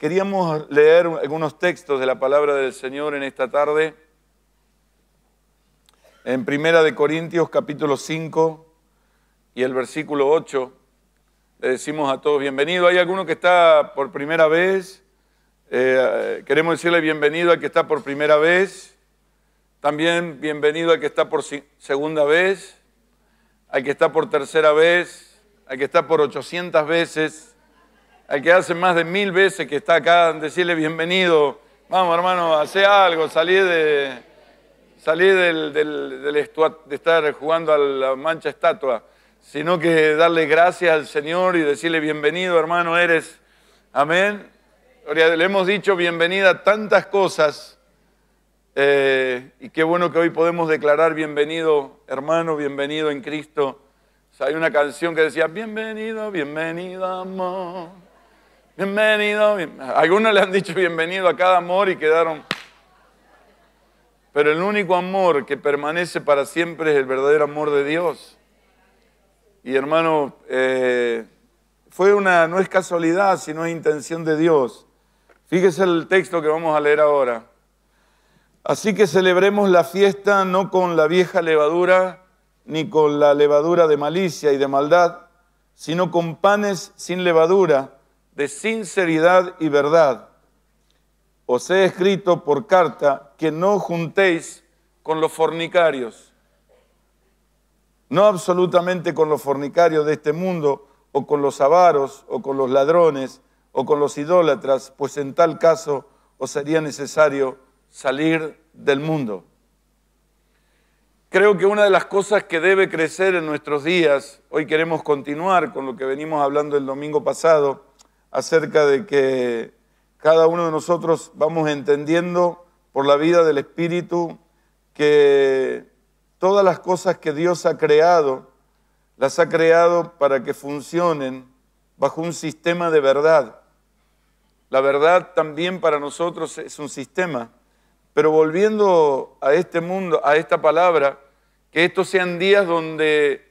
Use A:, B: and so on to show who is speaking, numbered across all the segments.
A: Queríamos leer algunos textos de la palabra del Señor en esta tarde. En Primera de Corintios capítulo 5 y el versículo 8 le decimos a todos bienvenido. ¿Hay alguno que está por primera vez? Eh, queremos decirle bienvenido al que está por primera vez. También bienvenido al que está por segunda vez, al que está por tercera vez, al que está por 800 veces al que hace más de mil veces que está acá, decirle bienvenido. Vamos, hermano, hace algo, salí de. Salí del, de estar jugando a la mancha estatua, sino que darle gracias al Señor y decirle bienvenido, hermano, eres. Amén. Le hemos dicho bienvenida a tantas cosas. Eh, y qué bueno que hoy podemos declarar bienvenido, hermano, bienvenido en Cristo. hay una canción que decía, bienvenido, bienvenido, amor. Bienvenido. Algunos le han dicho bienvenido a cada amor y quedaron. Pero el único amor que permanece para siempre es el verdadero amor de Dios. Y hermano, eh, fue una, no es casualidad, sino es intención de Dios. Fíjese el texto que vamos a leer ahora. Así que celebremos la fiesta no con la vieja levadura, ni con la levadura de malicia y de maldad, sino con panes sin levadura de sinceridad y verdad. Os he escrito por carta que no juntéis con los fornicarios, no absolutamente con los fornicarios de este mundo, o con los avaros, o con los ladrones, o con los idólatras, pues en tal caso os sería necesario salir del mundo. Creo que una de las cosas que debe crecer en nuestros días, hoy queremos continuar con lo que venimos hablando el domingo pasado, acerca de que cada uno de nosotros vamos entendiendo por la vida del Espíritu que todas las cosas que Dios ha creado, las ha creado para que funcionen bajo un sistema de verdad. La verdad también para nosotros es un sistema. Pero volviendo a este mundo, a esta palabra, que estos sean días donde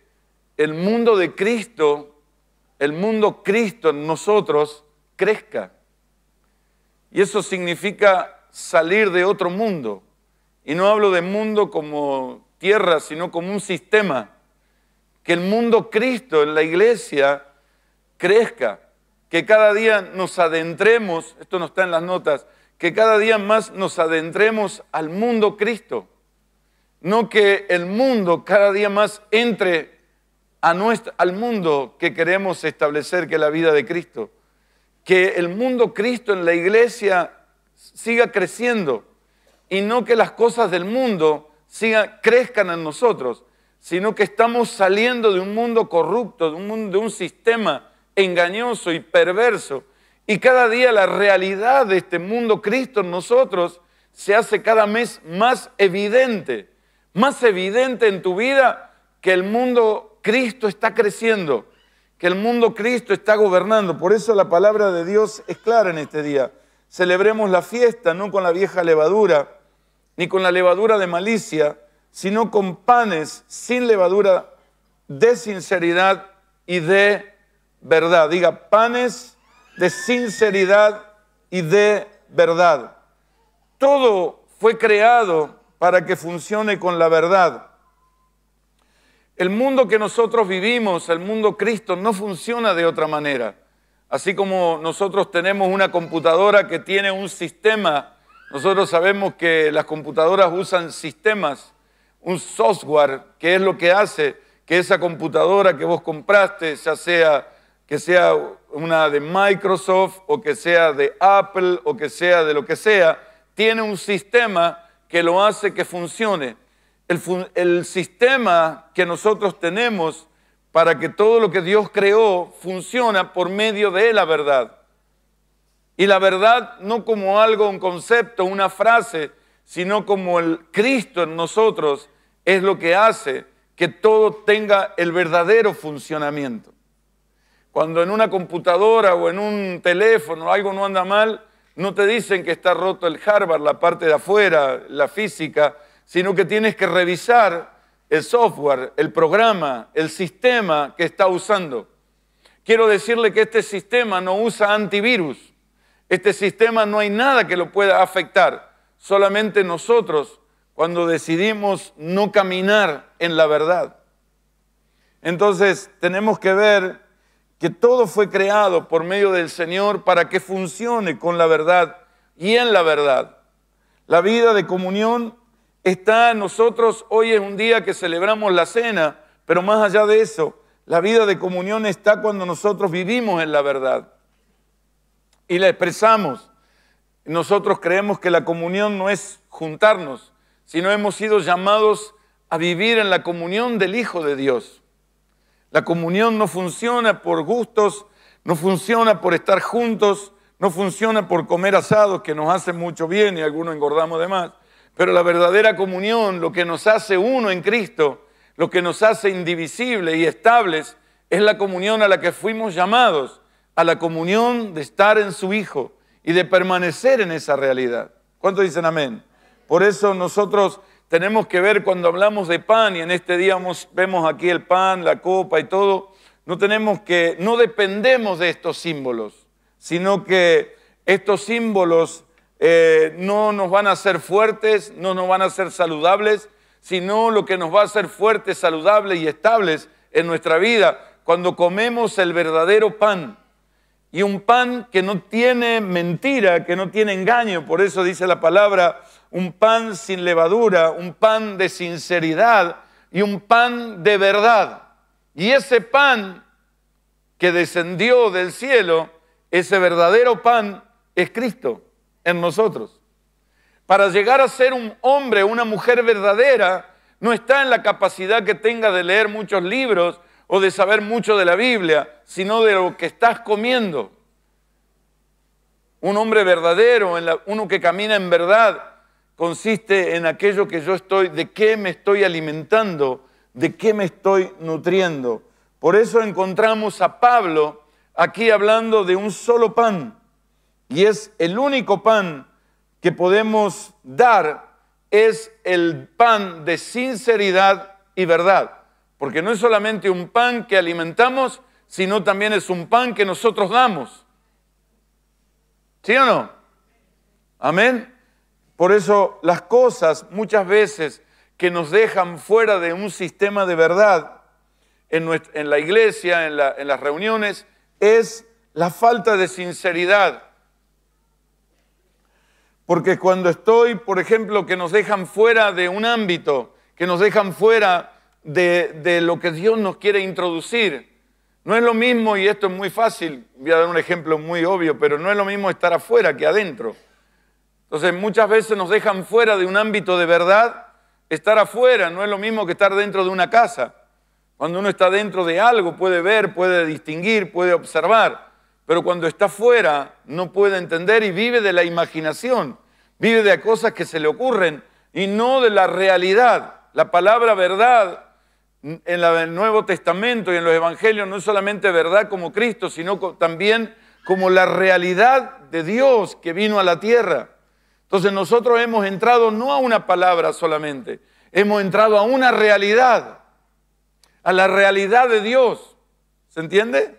A: el mundo de Cristo el mundo Cristo en nosotros crezca. Y eso significa salir de otro mundo. Y no hablo de mundo como tierra, sino como un sistema. Que el mundo Cristo en la iglesia crezca. Que cada día nos adentremos, esto no está en las notas, que cada día más nos adentremos al mundo Cristo. No que el mundo cada día más entre al mundo que queremos establecer que es la vida de Cristo. Que el mundo Cristo en la iglesia siga creciendo y no que las cosas del mundo sigan, crezcan en nosotros, sino que estamos saliendo de un mundo corrupto, de un, mundo, de un sistema engañoso y perverso. Y cada día la realidad de este mundo Cristo en nosotros se hace cada mes más evidente, más evidente en tu vida que el mundo Cristo está creciendo, que el mundo Cristo está gobernando. Por eso la palabra de Dios es clara en este día. Celebremos la fiesta no con la vieja levadura, ni con la levadura de malicia, sino con panes sin levadura de sinceridad y de verdad. Diga, panes de sinceridad y de verdad. Todo fue creado para que funcione con la verdad. El mundo que nosotros vivimos, el mundo Cristo, no funciona de otra manera. Así como nosotros tenemos una computadora que tiene un sistema, nosotros sabemos que las computadoras usan sistemas, un software, que es lo que hace que esa computadora que vos compraste, ya sea que sea una de Microsoft o que sea de Apple o que sea de lo que sea, tiene un sistema que lo hace que funcione el, sistema que nosotros tenemos para que todo lo que Dios creó funciona por medio de la verdad. Y la verdad no como algo, un concepto, una frase, sino como el Cristo en nosotros es lo que hace que todo tenga el verdadero funcionamiento. Cuando en una computadora o en un teléfono algo no anda mal, no te dicen que está roto el hardware, la parte de afuera, la física, sino que tienes que revisar el software, el programa, el sistema que está usando. Quiero decirle que este sistema no usa antivirus. Este sistema no hay nada que lo pueda afectar. Solamente nosotros cuando decidimos no caminar en la verdad. Entonces tenemos que ver que todo fue creado por medio del Señor para que funcione con la verdad y en la verdad. La vida de comunión está nosotros, hoy es un día que celebramos la cena, pero más allá de eso, la vida de comunión está cuando nosotros vivimos en la verdad y la expresamos. Nosotros creemos que la comunión no es juntarnos, sino hemos sido llamados a vivir en la comunión del Hijo de Dios. La comunión no funciona por gustos, no funciona por estar juntos, no funciona por comer asados que nos hacen mucho bien y algunos engordamos de pero la verdadera comunión, lo que nos hace uno en Cristo, lo que nos hace indivisibles y estables, es la comunión a la que fuimos llamados, a la comunión de estar en su Hijo y de permanecer en esa realidad. ¿Cuántos dicen amén? Por eso nosotros tenemos que ver cuando hablamos de pan, y en este día vemos aquí el pan, la copa y todo, no tenemos que, no dependemos de estos símbolos, sino que estos símbolos eh, no nos van a hacer fuertes, no nos van a hacer saludables, sino lo que nos va a hacer fuertes, saludables y estables en nuestra vida cuando comemos el verdadero pan. Y un pan que no tiene mentira, que no tiene engaño, por eso dice la palabra, un pan sin levadura, un pan de sinceridad y un pan de verdad. Y ese pan que descendió del cielo, ese verdadero pan, es Cristo nosotros. Para llegar a ser un hombre, una mujer verdadera, no está en la capacidad que tenga de leer muchos libros o de saber mucho de la Biblia, sino de lo que estás comiendo. Un hombre verdadero, uno que camina en verdad, consiste en aquello que yo estoy, de qué me estoy alimentando, de qué me estoy nutriendo. Por eso encontramos a Pablo aquí hablando de un solo pan y es el único pan que podemos dar, es el pan de sinceridad y verdad. Porque no es solamente un pan que alimentamos, sino también es un pan que nosotros damos. ¿Sí o no? Amén. Por eso las cosas muchas veces que nos dejan fuera de un sistema de verdad en, la iglesia, en las reuniones, es la falta de sinceridad porque cuando estoy, por ejemplo, que nos dejan fuera de un ámbito, que nos dejan fuera de, lo que Dios nos quiere introducir, no es lo mismo, y esto es muy fácil, voy a dar un ejemplo muy obvio, pero no es lo mismo estar afuera que adentro. Entonces muchas veces nos dejan fuera de un ámbito de verdad. Estar afuera no es lo mismo que estar dentro de una casa. Cuando uno está dentro de algo puede ver, puede distinguir, puede observar pero cuando está fuera no puede entender y vive de la imaginación, vive de cosas que se le ocurren y no de la realidad. La palabra verdad en el Nuevo Testamento y en los Evangelios no es solamente verdad como Cristo, sino también como la realidad de Dios que vino a la tierra. Entonces nosotros hemos entrado no a una palabra solamente, hemos entrado a una realidad, a la realidad de Dios. ¿Se entiende?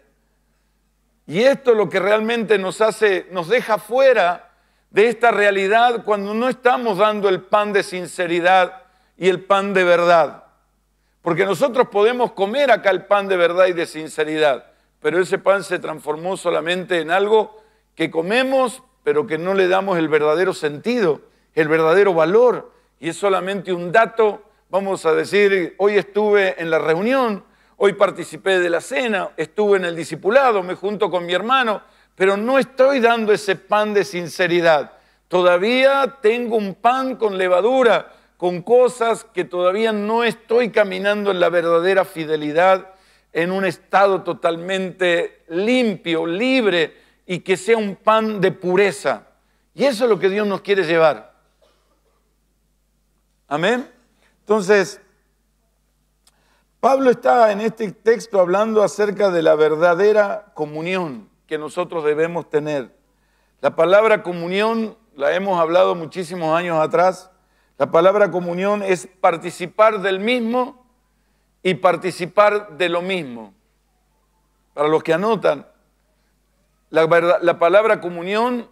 A: Y esto es lo que realmente nos hace, nos deja fuera de esta realidad cuando no estamos dando el pan de sinceridad y el pan de verdad. Porque nosotros podemos comer acá el pan de verdad y de sinceridad, pero ese pan se transformó solamente en algo que comemos, pero que no le damos el verdadero sentido, el verdadero valor, y es solamente un dato, vamos a decir, hoy estuve en la reunión, Hoy participé de la cena, estuve en el discipulado, me junto con mi hermano, pero no estoy dando ese pan de sinceridad. Todavía tengo un pan con levadura, con cosas que todavía no estoy caminando en la verdadera fidelidad, en un estado totalmente limpio, libre y que sea un pan de pureza. Y eso es lo que Dios nos quiere llevar. Amén. Entonces, Pablo está en este texto hablando acerca de la verdadera comunión que nosotros debemos tener. La palabra comunión la hemos hablado muchísimos años atrás. La palabra comunión es participar del mismo y participar de lo mismo. Para los que anotan, la, la palabra comunión,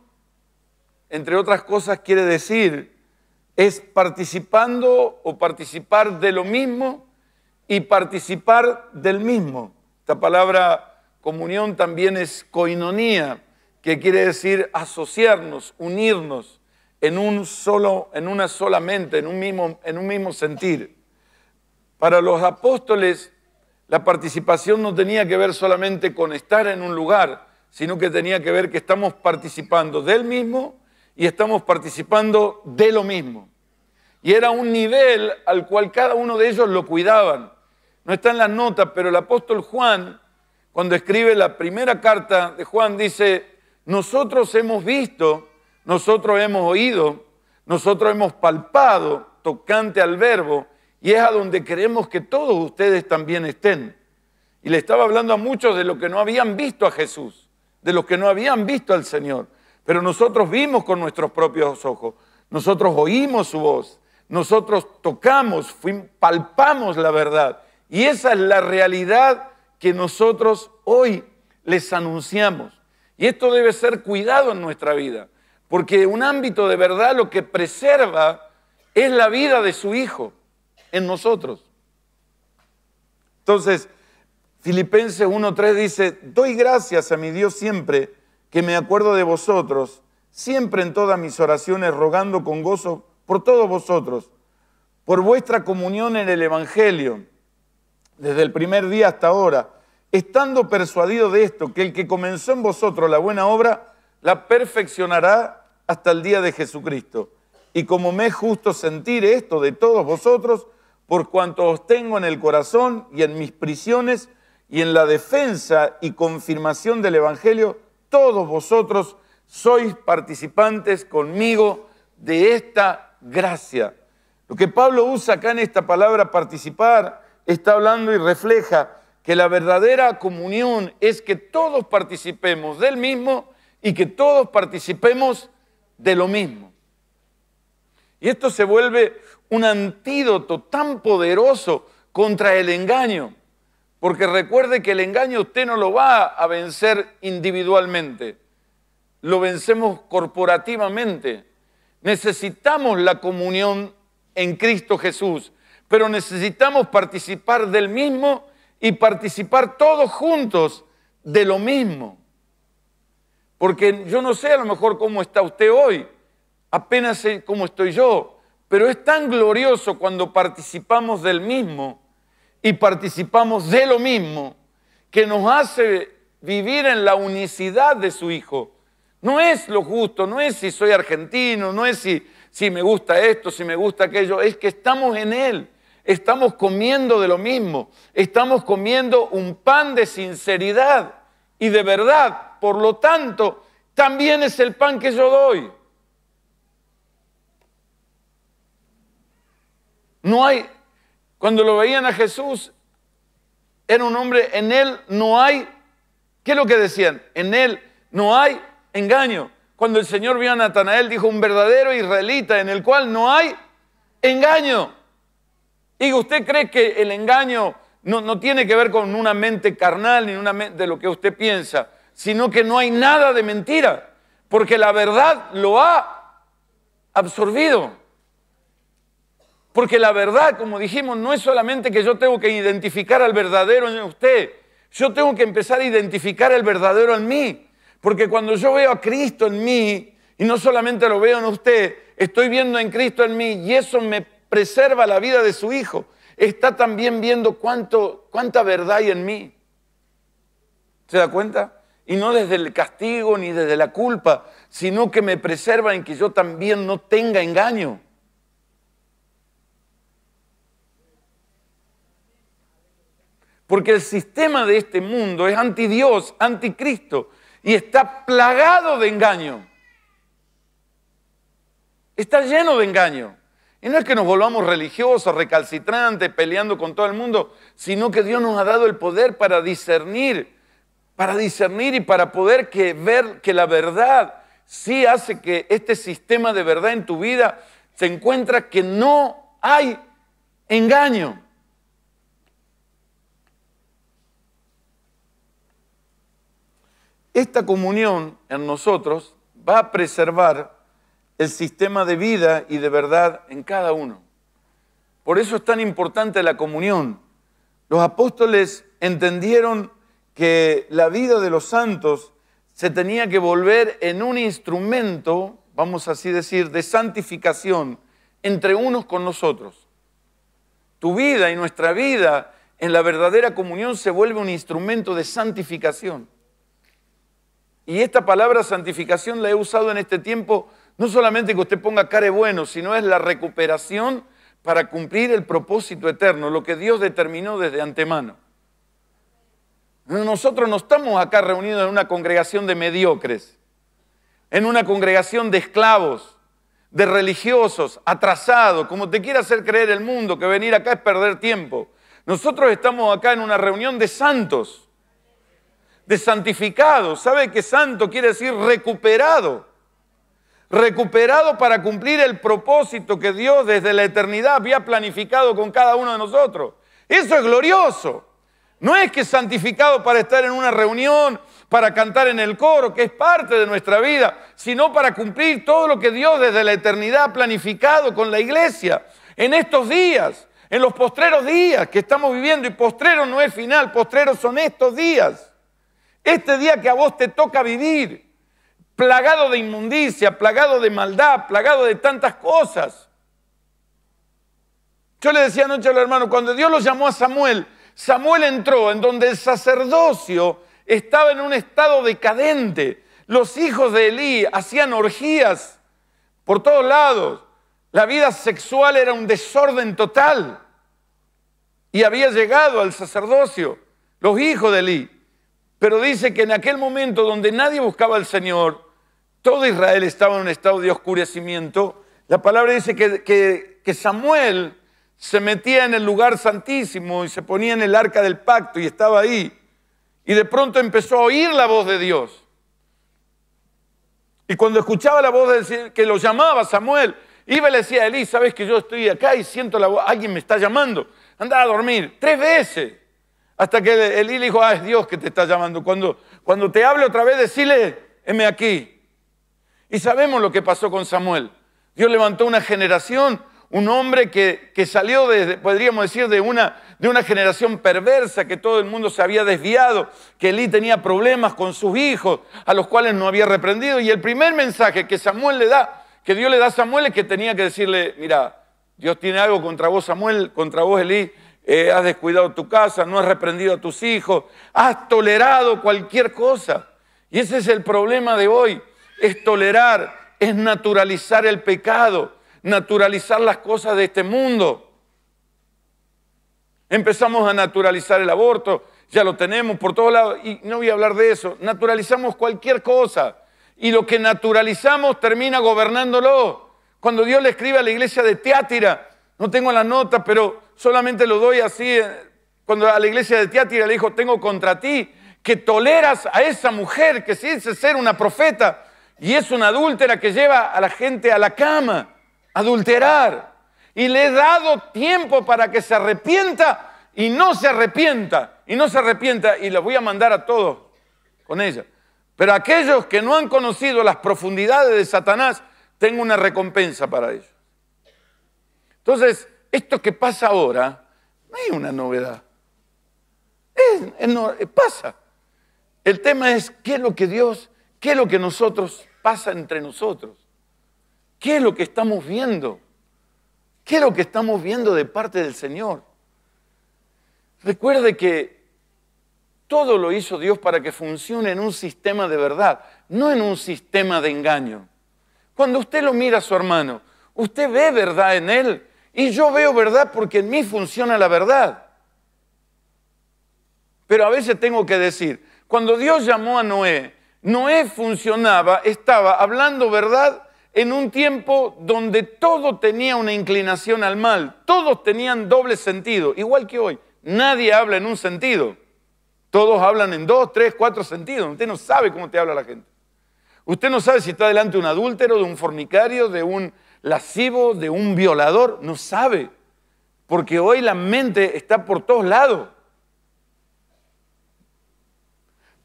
A: entre otras cosas, quiere decir es participando o participar de lo mismo y participar del mismo. Esta palabra comunión también es coinonía, que quiere decir asociarnos, unirnos en, un solo, en una sola mente, en un, mismo, en un mismo sentir. Para los apóstoles, la participación no tenía que ver solamente con estar en un lugar, sino que tenía que ver que estamos participando del mismo y estamos participando de lo mismo. Y era un nivel al cual cada uno de ellos lo cuidaban. No está en las notas, pero el apóstol Juan, cuando escribe la primera carta de Juan, dice, nosotros hemos visto, nosotros hemos oído, nosotros hemos palpado tocante al verbo, y es a donde queremos que todos ustedes también estén. Y le estaba hablando a muchos de los que no habían visto a Jesús, de los que no habían visto al Señor, pero nosotros vimos con nuestros propios ojos, nosotros oímos su voz, nosotros tocamos, palpamos la verdad y esa es la realidad que nosotros hoy les anunciamos. Y esto debe ser cuidado en nuestra vida, porque un ámbito de verdad lo que preserva es la vida de su Hijo en nosotros. Entonces, Filipenses 1.3 dice, doy gracias a mi Dios siempre que me acuerdo de vosotros, siempre en todas mis oraciones, rogando con gozo por todos vosotros, por vuestra comunión en el Evangelio desde el primer día hasta ahora, estando persuadido de esto, que el que comenzó en vosotros la buena obra, la perfeccionará hasta el día de Jesucristo. Y como me es justo sentir esto de todos vosotros, por cuanto os tengo en el corazón y en mis prisiones y en la defensa y confirmación del Evangelio, todos vosotros sois participantes conmigo de esta gracia. Lo que Pablo usa acá en esta palabra participar está hablando y refleja que la verdadera comunión es que todos participemos del mismo y que todos participemos de lo mismo. Y esto se vuelve un antídoto tan poderoso contra el engaño, porque recuerde que el engaño usted no lo va a vencer individualmente, lo vencemos corporativamente. Necesitamos la comunión en Cristo Jesús pero necesitamos participar del mismo y participar todos juntos de lo mismo. Porque yo no sé a lo mejor cómo está usted hoy, apenas sé cómo estoy yo, pero es tan glorioso cuando participamos del mismo y participamos de lo mismo que nos hace vivir en la unicidad de su Hijo. No es lo justo, no es si soy argentino, no es si, si me gusta esto, si me gusta aquello, es que estamos en Él estamos comiendo de lo mismo, estamos comiendo un pan de sinceridad y de verdad. Por lo tanto, también es el pan que yo doy. No hay, cuando lo veían a Jesús, era un hombre, en él no hay, ¿qué es lo que decían? En él no hay engaño. Cuando el Señor vio a Natanael, dijo, un verdadero israelita en el cual no hay engaño. Y usted cree que el engaño no, tiene que ver con una mente carnal ni una de lo que usted piensa, sino que no hay nada de mentira, porque la verdad lo ha absorbido. Porque la verdad, como dijimos, no es solamente que yo tengo que identificar al verdadero en usted, yo tengo que empezar a identificar al verdadero en mí. Porque cuando yo veo a Cristo en mí, y no solamente lo veo en usted, estoy viendo en Cristo en mí, y eso me preserva la vida de su hijo, está también viendo cuánta verdad hay en mí. ¿Se da cuenta? Y no desde el castigo ni desde la culpa, sino que me preserva en que yo también no tenga engaño. Porque el sistema de este mundo es anti Dios, anticristo, y está plagado de engaño. Está lleno de engaño. Y no es que nos volvamos religiosos, recalcitrantes, peleando con todo el mundo, sino que Dios nos ha dado el poder para discernir, para discernir y para poder ver que la verdad sí hace que este sistema de verdad en tu vida se encuentra que no hay engaño. Esta comunión en nosotros va a preservar el sistema de vida y de verdad en cada uno. Por eso es tan importante la comunión. Los apóstoles entendieron que la vida de los santos se tenía que volver en un instrumento, vamos así decir, de santificación entre unos con nosotros. Tu vida y nuestra vida en la verdadera comunión se vuelve un instrumento de santificación. Y esta palabra santificación la he usado en este tiempo no solamente que usted ponga care bueno, sino es la recuperación para cumplir el propósito eterno, lo que Dios determinó desde antemano. Nosotros no estamos acá reunidos en una congregación de mediocres, en una congregación de esclavos, de religiosos, atrasados, como te quiera hacer creer el mundo, que venir acá es perder tiempo. Nosotros estamos acá en una reunión de santos, de santificados. ¿Sabe qué santo quiere decir recuperado? recuperado para cumplir el propósito que Dios desde la eternidad había planificado con cada uno de nosotros. Eso es glorioso. No es que santificado para estar en una reunión, para cantar en el coro, que es parte de nuestra vida, sino para cumplir todo lo que Dios desde la eternidad ha planificado con la iglesia en estos días, en los postreros días que estamos viviendo. Y postrero no es final, postreros son estos días. Este día que a vos te toca vivir plagado de inmundicia, plagado de maldad, plagado de tantas cosas. Yo le decía anoche al hermano, cuando Dios lo llamó a Samuel, Samuel entró en donde el sacerdocio estaba en un estado decadente. Los hijos de Elí hacían orgías por todos lados. La vida sexual era un desorden total. Y había llegado al sacerdocio, los hijos de Elí. Pero dice que en aquel momento donde nadie buscaba al Señor, todo Israel estaba en un estado de oscurecimiento. La palabra dice que, Samuel se metía en el lugar santísimo y se ponía en el arca del pacto y estaba ahí. Y de pronto empezó a oír la voz de Dios. Y cuando escuchaba la voz de, que lo llamaba Samuel, iba y le decía a Elí, sabes que yo estoy acá y siento la voz, alguien me está llamando, anda a dormir, tres veces. Hasta que Elí le dijo, ah, es Dios que te está llamando. Cuando, cuando te hable otra vez, decile, heme aquí. Y sabemos lo que pasó con Samuel. Dios levantó una generación, un hombre que, salió, de, podríamos decir, de una, generación perversa, que todo el mundo se había desviado, que Elí tenía problemas con sus hijos, a los cuales no había reprendido. Y el primer mensaje que Samuel le da, que Dios le da a Samuel, es que tenía que decirle, mira, Dios tiene algo contra vos, Samuel, contra vos, Elí. Eh, has descuidado tu casa, no has reprendido a tus hijos, has tolerado cualquier cosa. Y ese es el problema de hoy es tolerar, es naturalizar el pecado, naturalizar las cosas de este mundo. Empezamos a naturalizar el aborto, ya lo tenemos por todos lados, y no voy a hablar de eso, naturalizamos cualquier cosa, y lo que naturalizamos termina gobernándolo. Cuando Dios le escribe a la iglesia de Teátira, no tengo la nota, pero solamente lo doy así, eh, cuando a la iglesia de Teátira le dijo, tengo contra ti, que toleras a esa mujer que se dice ser una profeta, y es una adúltera que lleva a la gente a la cama, adulterar. Y le he dado tiempo para que se arrepienta y no se arrepienta, y no se arrepienta, y los voy a mandar a todos con ella. Pero aquellos que no han conocido las profundidades de Satanás, tengo una recompensa para ellos. Entonces, esto que pasa ahora no es una novedad. Es, pasa. El tema es qué es lo que Dios ¿Qué es lo que nosotros pasa entre nosotros? ¿Qué es lo que estamos viendo? ¿Qué es lo que estamos viendo de parte del Señor? Recuerde que todo lo hizo Dios para que funcione en un sistema de verdad, no en un sistema de engaño. Cuando usted lo mira a su hermano, usted ve verdad en él y yo veo verdad porque en mí funciona la verdad. Pero a veces tengo que decir, cuando Dios llamó a Noé, Noé funcionaba, estaba hablando verdad en un tiempo donde todo tenía una inclinación al mal, todos tenían doble sentido, igual que hoy. Nadie habla en un sentido. Todos hablan en dos, tres, cuatro sentidos. Usted no sabe cómo te habla la gente. Usted no sabe si está delante de un adúltero, de un fornicario, de un lascivo, de un violador. No sabe. Porque hoy la mente está por todos lados.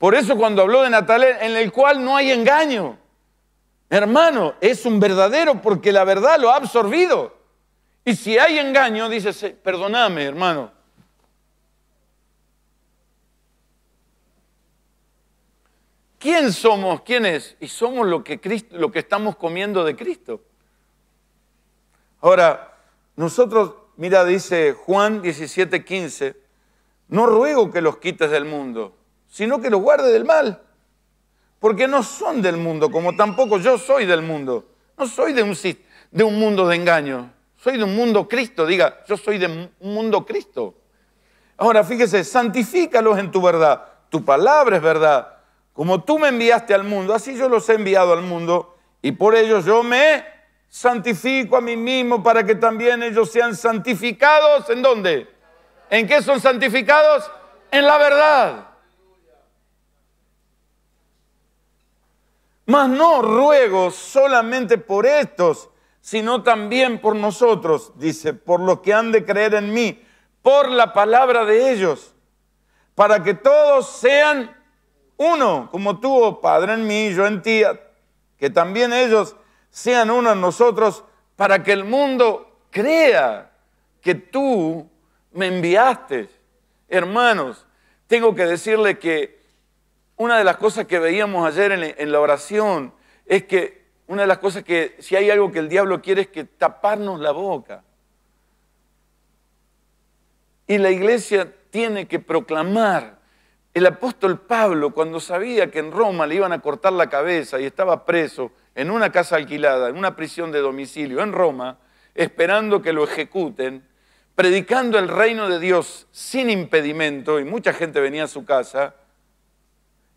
A: Por eso cuando habló de Natalén, en el cual no hay engaño. Hermano, es un verdadero porque la verdad lo ha absorbido. Y si hay engaño, dice, perdóname, hermano. ¿Quién somos? ¿Quién es? Y somos lo que, Cristo, lo que estamos comiendo de Cristo. Ahora, nosotros, mira, dice Juan 17:15, no ruego que los quites del mundo, sino que los guarde del mal. Porque no son del mundo, como tampoco yo soy del mundo. No soy de un, de un mundo de engaño, soy de un mundo Cristo. Diga, yo soy de un mundo Cristo. Ahora fíjese, santifícalos en tu verdad. Tu palabra es verdad. Como tú me enviaste al mundo, así yo los he enviado al mundo. Y por ello yo me santifico a mí mismo para que también ellos sean santificados. ¿En dónde? ¿En qué son santificados? En la verdad. Mas no ruego solamente por estos, sino también por nosotros, dice, por los que han de creer en mí, por la palabra de ellos, para que todos sean uno, como tú, oh Padre, en mí, yo en ti, que también ellos sean uno en nosotros, para que el mundo crea que tú me enviaste. Hermanos, tengo que decirle que una de las cosas que veíamos ayer en, la oración es que una de las cosas que si hay algo que el diablo quiere es que taparnos la boca. Y la iglesia tiene que proclamar. El apóstol Pablo, cuando sabía que en Roma le iban a cortar la cabeza y estaba preso en una casa alquilada, en una prisión de domicilio, en Roma, esperando que lo ejecuten, predicando el reino de Dios sin impedimento, y mucha gente venía a su casa,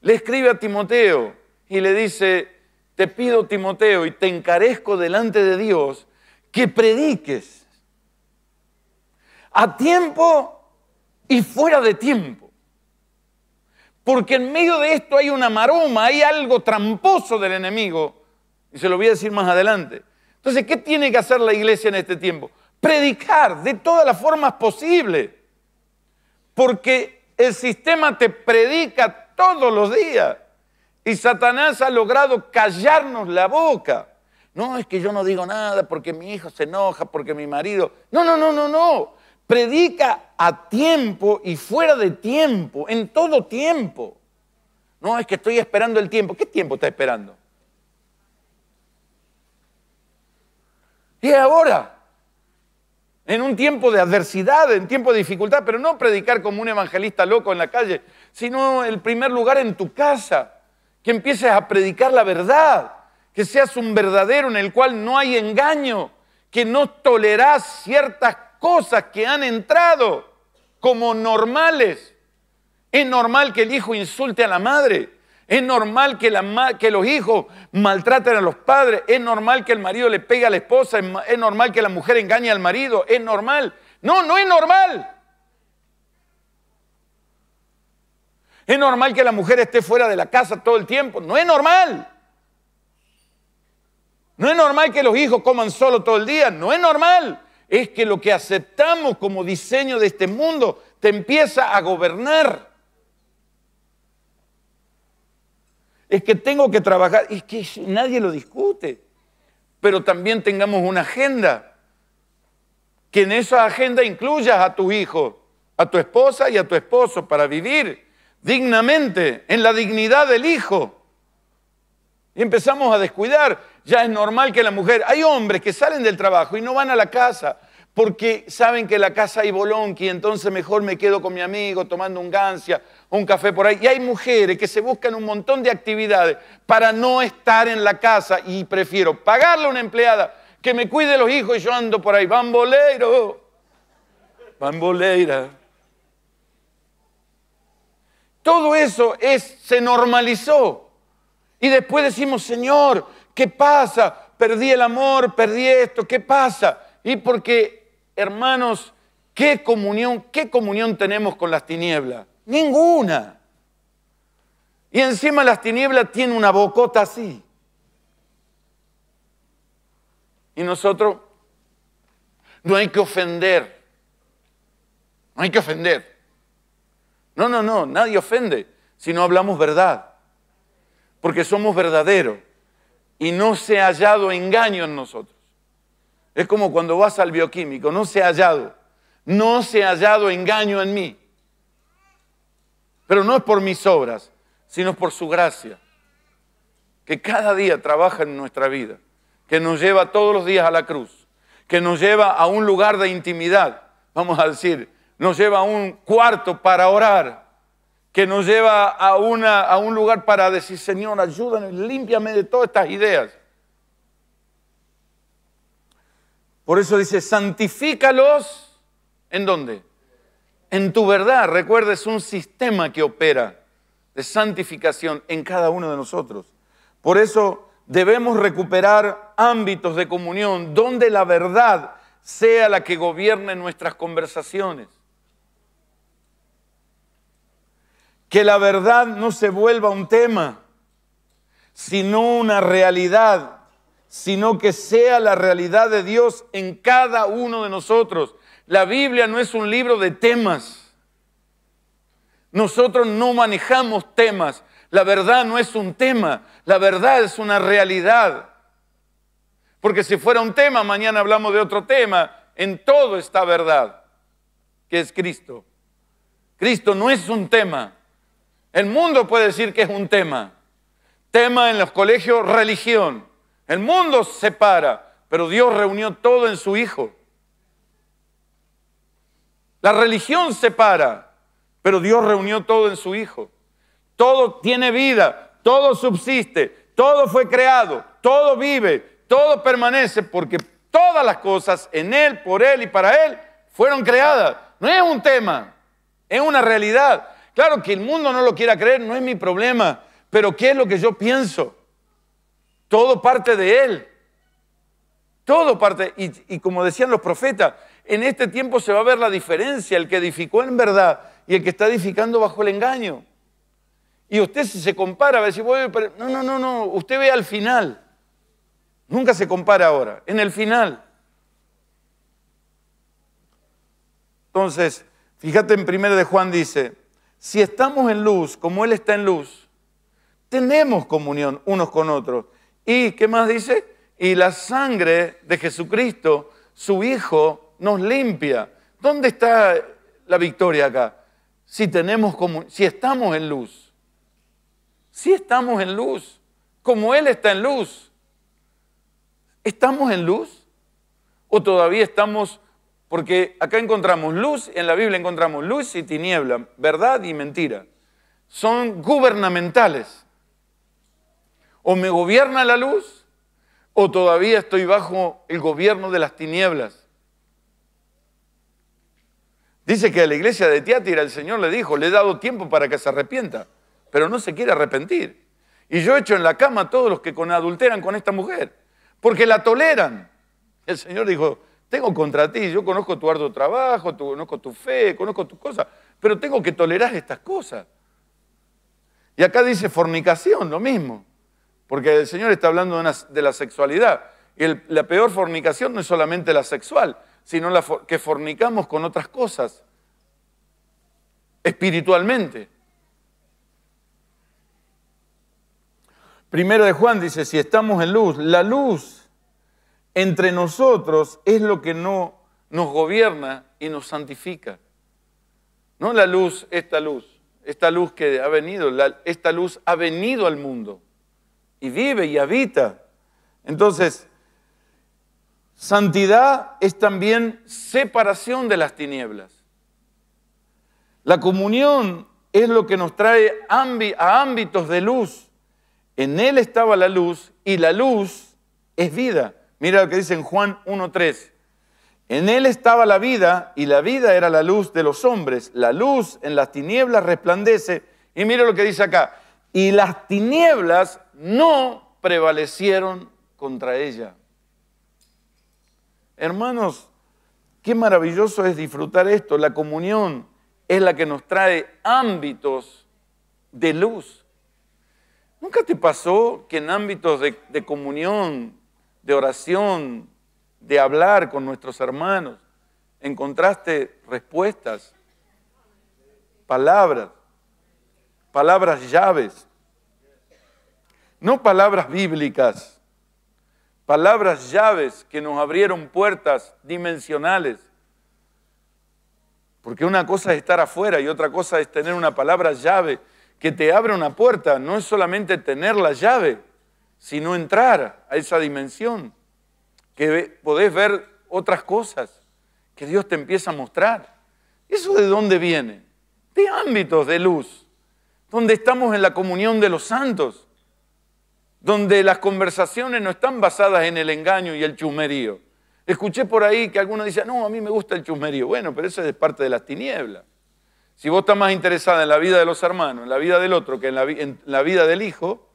A: le escribe a Timoteo y le dice, te pido Timoteo y te encarezco delante de Dios que prediques a tiempo y fuera de tiempo. Porque en medio de esto hay una maroma, hay algo tramposo del enemigo. Y se lo voy a decir más adelante. Entonces, ¿qué tiene que hacer la iglesia en este tiempo? Predicar de todas las formas posibles. Porque el sistema te predica todos los días. Y Satanás ha logrado callarnos la boca. No, es que yo no digo nada porque mi hijo se enoja, porque mi marido... No, no, no, no, no. Predica a tiempo y fuera de tiempo, en todo tiempo. No, es que estoy esperando el tiempo. ¿Qué tiempo está esperando? Y ahora, en un tiempo de adversidad, en tiempo de dificultad, pero no predicar como un evangelista loco en la calle sino el primer lugar en tu casa, que empieces a predicar la verdad, que seas un verdadero en el cual no hay engaño, que no tolerás ciertas cosas que han entrado como normales. Es normal que el hijo insulte a la madre. Es normal que, que, los hijos maltraten a los padres. Es normal que el marido le pegue a la esposa. Es normal que la mujer engañe al marido. Es normal. No, no es normal. ¿Es normal que la mujer esté fuera de la casa todo el tiempo? No es normal. No es normal que los hijos coman solo todo el día. No es normal. Es que lo que aceptamos como diseño de este mundo te empieza a gobernar. Es que tengo que trabajar. Es que nadie lo discute. Pero también tengamos una agenda. Que en esa agenda incluyas a tus hijos, a tu esposa y a tu esposo para vivir dignamente, en la dignidad del hijo. Y empezamos a descuidar. Ya es normal que la mujer, hay hombres que salen del trabajo y no van a la casa porque saben que la casa hay bolonqui, entonces mejor me quedo con mi amigo tomando un gancia, un café por ahí. Y hay mujeres que se buscan un montón de actividades para no estar en la casa y prefiero pagarle a una empleada que me cuide los hijos y yo ando por ahí, bamboleiro, bamboleira. Todo eso se normalizó. Y después decimos, Señor, ¿qué pasa? Perdí el amor, perdí esto, ¿qué pasa? Y porque, hermanos, ¿qué comunión, qué comunión tenemos con las tinieblas? Ninguna. Y encima las tinieblas tienen una bocota así. Y nosotros no hay que ofender. No hay que ofender. No, no, no, nadie ofende si no hablamos verdad, porque somos verdaderos y no se ha hallado engaño en nosotros. Es como cuando vas al bioquímico, no se ha hallado, no se ha hallado engaño en mí. Pero no es por mis obras, sino por su gracia, que cada día trabaja en nuestra vida, que nos lleva todos los días a la cruz, que nos lleva a un lugar de intimidad, vamos a decir, nos lleva a un cuarto para orar, que nos lleva a, una, a un lugar para decir, Señor, ayúdame, límpiame de todas estas ideas. Por eso dice, santifícalos. ¿En dónde? En tu verdad. Recuerda, es un sistema que opera de santificación en cada uno de nosotros. Por eso debemos recuperar ámbitos de comunión donde la verdad sea la que gobierne nuestras conversaciones. que la verdad no se vuelva un tema, sino una realidad, sino que sea la realidad de Dios en cada uno de nosotros. La Biblia no es un libro de temas. Nosotros no manejamos temas. La verdad no es un tema, la verdad es una realidad. Porque si fuera un tema, mañana hablamos de otro tema. En todo está verdad, que es Cristo. Cristo no es un tema, el mundo puede decir que es un tema. Tema en los colegios, religión. El mundo se separa, pero Dios reunió todo en su Hijo. La religión separa, pero Dios reunió todo en su Hijo. Todo tiene vida, todo subsiste, todo fue creado, todo vive, todo permanece, porque todas las cosas en Él, por Él y para Él fueron creadas. No es un tema, es una realidad. Claro que el mundo no lo quiera creer, no es mi problema, pero ¿qué es lo que yo pienso? Todo parte de Él. Todo parte, y, como decían los profetas, en este tiempo se va a ver la diferencia, el que edificó en verdad y el que está edificando bajo el engaño. Y usted si se compara, va a decir, no, no, no, no, usted ve al final. Nunca se compara ahora, en el final. Entonces, fíjate en 1 de Juan dice, si estamos en luz, como Él está en luz, tenemos comunión unos con otros. ¿Y qué más dice? Y la sangre de Jesucristo, su Hijo, nos limpia. ¿Dónde está la victoria acá? Si, tenemos si estamos en luz. Si estamos en luz, como Él está en luz. ¿Estamos en luz? ¿O todavía estamos porque acá encontramos luz, en la Biblia encontramos luz y tiniebla, verdad y mentira. Son gubernamentales. O me gobierna la luz o todavía estoy bajo el gobierno de las tinieblas. Dice que a la iglesia de Tiatira el Señor le dijo, le he dado tiempo para que se arrepienta, pero no se quiere arrepentir. Y yo echo en la cama a todos los que con adulteran con esta mujer, porque la toleran. El Señor dijo, tengo contra ti, yo conozco tu arduo trabajo, conozco tu fe, conozco tus cosas, pero tengo que tolerar estas cosas. Y acá dice fornicación, lo mismo, porque el Señor está hablando de, la sexualidad. Y la peor fornicación no es solamente la sexual, sino la que fornicamos con otras cosas, espiritualmente. Primero de Juan dice, si estamos en luz, la luz entre nosotros es lo que no nos gobierna y nos santifica. No la luz, esta luz, esta luz que ha venido, esta luz ha venido al mundo y vive y habita. Entonces, santidad es también separación de las tinieblas. La comunión es lo que nos trae a ámbitos de luz. En Él estaba la luz y la luz es vida. Mira lo que dice en Juan 1.3. En él estaba la vida y la vida era la luz de los hombres. La luz en las tinieblas resplandece. Y mira lo que dice acá. Y las tinieblas no prevalecieron contra ella. Hermanos, qué maravilloso es disfrutar esto. La comunión es la que nos trae ámbitos de luz. ¿Nunca te pasó que en ámbitos de, de comunión, de oración, de hablar con nuestros hermanos. Encontraste respuestas, palabras, palabras llaves, no palabras bíblicas, palabras llaves que nos abrieron puertas dimensionales. Porque una cosa es estar afuera y otra cosa es tener una palabra llave que te abre una puerta, no es solamente tener la llave sino entrar a esa dimensión, que podés ver otras cosas que Dios te empieza a mostrar. ¿Eso de dónde viene? De ámbitos de luz, donde estamos en la comunión de los santos, donde las conversaciones no están basadas en el engaño y el chusmerío. Escuché por ahí que algunos dicen, no, a mí me gusta el chusmerío. Bueno, pero eso es parte de las tinieblas. Si vos estás más interesada en la vida de los hermanos, en la vida del otro, que en la, en la vida del hijo,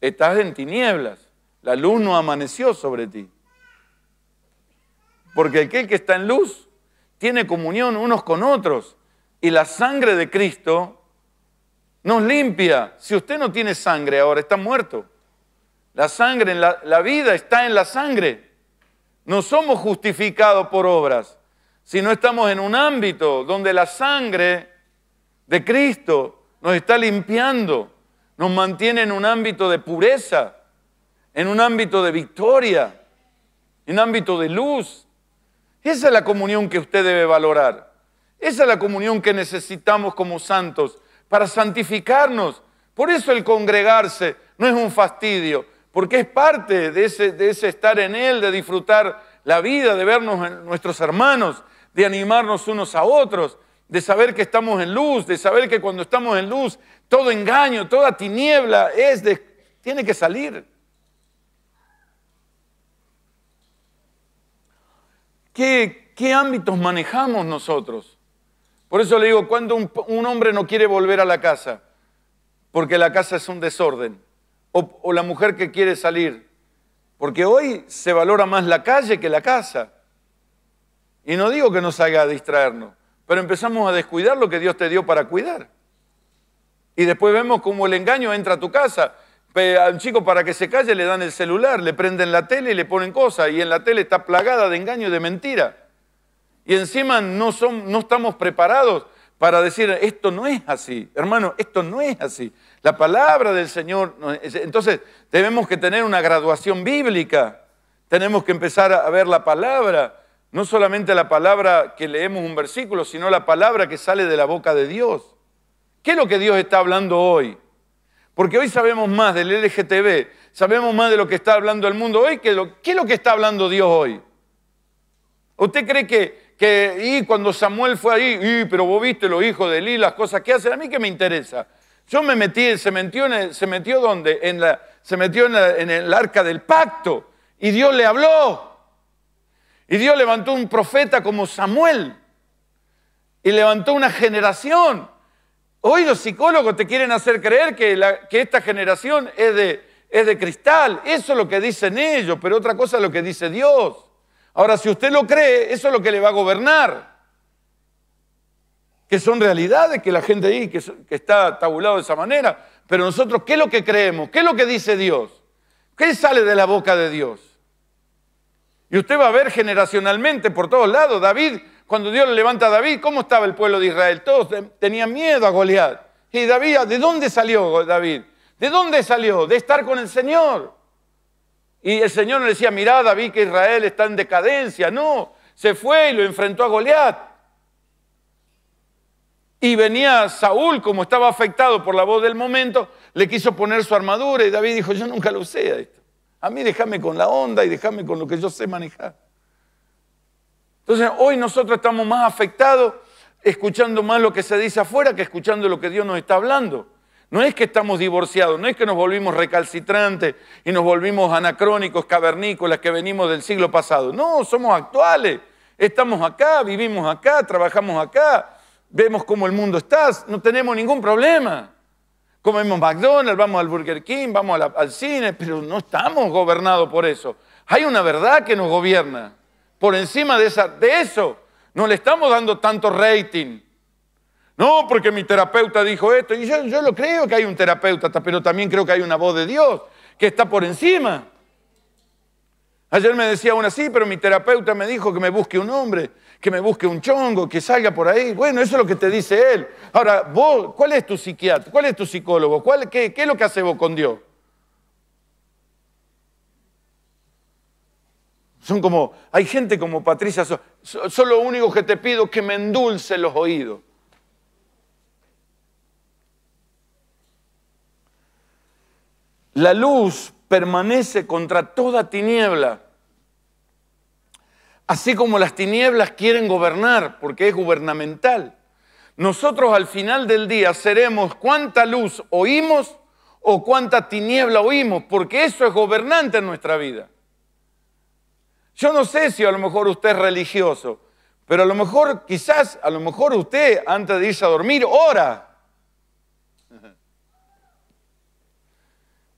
A: Estás en tinieblas. La luz no amaneció sobre ti. Porque aquel que está en luz tiene comunión unos con otros. Y la sangre de Cristo nos limpia. Si usted no tiene sangre ahora, está muerto. La sangre, la, la vida está en la sangre. No somos justificados por obras, sino estamos en un ámbito donde la sangre de Cristo nos está limpiando nos mantiene en un ámbito de pureza, en un ámbito de victoria, en un ámbito de luz. Esa es la comunión que usted debe valorar. Esa es la comunión que necesitamos como santos para santificarnos. Por eso el congregarse no es un fastidio, porque es parte de ese, de ese estar en Él, de disfrutar la vida, de vernos en nuestros hermanos, de animarnos unos a otros, de saber que estamos en luz, de saber que cuando estamos en luz todo engaño, toda tiniebla es tiene que salir. ¿Qué, ámbitos manejamos nosotros? Por eso le digo, cuando un, hombre no quiere volver a la casa, porque la casa es un desorden, o, o la mujer que quiere salir, porque hoy se valora más la calle que la casa. Y no digo que nos haga distraernos, pero empezamos a descuidar lo que Dios te dio para cuidar. Y después vemos cómo el engaño entra a tu casa. Al chico para que se calle le dan el celular, le prenden la tele y le ponen cosas. Y en la tele está plagada de engaño y de mentira. Y encima no, no estamos preparados para decir, esto no es así. Hermano, esto no es así. La palabra del Señor. Entonces tenemos que tener una graduación bíblica. Tenemos que empezar a ver la palabra. No solamente la palabra que leemos un versículo, sino la palabra que sale de la boca de Dios. ¿Qué es lo que Dios está hablando hoy? Porque hoy sabemos más del LGTB, sabemos más de lo que está hablando el mundo hoy que lo, qué es lo que está hablando Dios hoy. ¿Usted cree que, que y cuando Samuel fue ahí, pero vos viste los hijos de Eli, las cosas que hacen? A mí que me interesa. Yo me metí, se metió, se metió donde, se metió en el arca del pacto y Dios le habló. Y Dios levantó un profeta como Samuel y levantó una generación. Hoy los psicólogos te quieren hacer creer que, esta generación es de, cristal. Eso es lo que dicen ellos, pero otra cosa es lo que dice Dios. Ahora, si usted lo cree, eso es lo que le va a gobernar. Que son realidades que la gente ahí que, que está tabulado de esa manera. Pero nosotros, ¿qué es lo que creemos? ¿Qué es lo que dice Dios? ¿Qué sale de la boca de Dios? Y usted va a ver generacionalmente por todos lados. David cuando Dios le levanta a David, ¿cómo estaba el pueblo de Israel? Todos tenían miedo a Goliat. Y David, ¿de dónde salió David? ¿De dónde salió? De estar con el Señor. Y el Señor le decía, mirá David que Israel está en decadencia. No, se fue y lo enfrentó a Goliat. Y venía Saúl, como estaba afectado por la voz del momento, le quiso poner su armadura y David dijo, yo nunca lo usé a esto. A mí déjame con la onda y déjame con lo que yo sé manejar. Entonces hoy nosotros estamos más afectados escuchando más lo que se dice afuera que escuchando lo que Dios nos está hablando. No es que estamos divorciados, no es que nos volvimos recalcitrantes y nos volvimos anacrónicos, cavernícolas que venimos del siglo pasado. No, somos actuales. Estamos acá, vivimos acá, trabajamos acá, vemos cómo el mundo está, no tenemos ningún problema. Comemos McDonald's, vamos al Burger King, vamos al cine, pero no estamos gobernados por eso. Hay una verdad que nos gobierna por encima de, esa, de eso. No le estamos dando tanto rating. No, porque mi terapeuta dijo esto. Y yo, yo lo creo que hay un terapeuta, pero también creo que hay una voz de Dios que está por encima. Ayer me decía aún así, pero mi terapeuta me dijo que me busque un hombre, que me busque un chongo, que salga por ahí. Bueno, eso es lo que te dice él. Ahora, vos, ¿cuál es tu psiquiatra? ¿Cuál es tu psicólogo? qué, ¿Qué es lo que hace vos con Dios? Son como, hay gente como Patricia, solo lo único que te pido que me endulce los oídos. La luz permanece contra toda tiniebla. Así como las tinieblas quieren gobernar, porque es gubernamental. Nosotros al final del día seremos cuánta luz oímos o cuánta tiniebla oímos, porque eso es gobernante en nuestra vida. Yo no sé si a lo mejor usted es religioso, pero a lo mejor, quizás, a lo mejor usted antes de irse a dormir ora.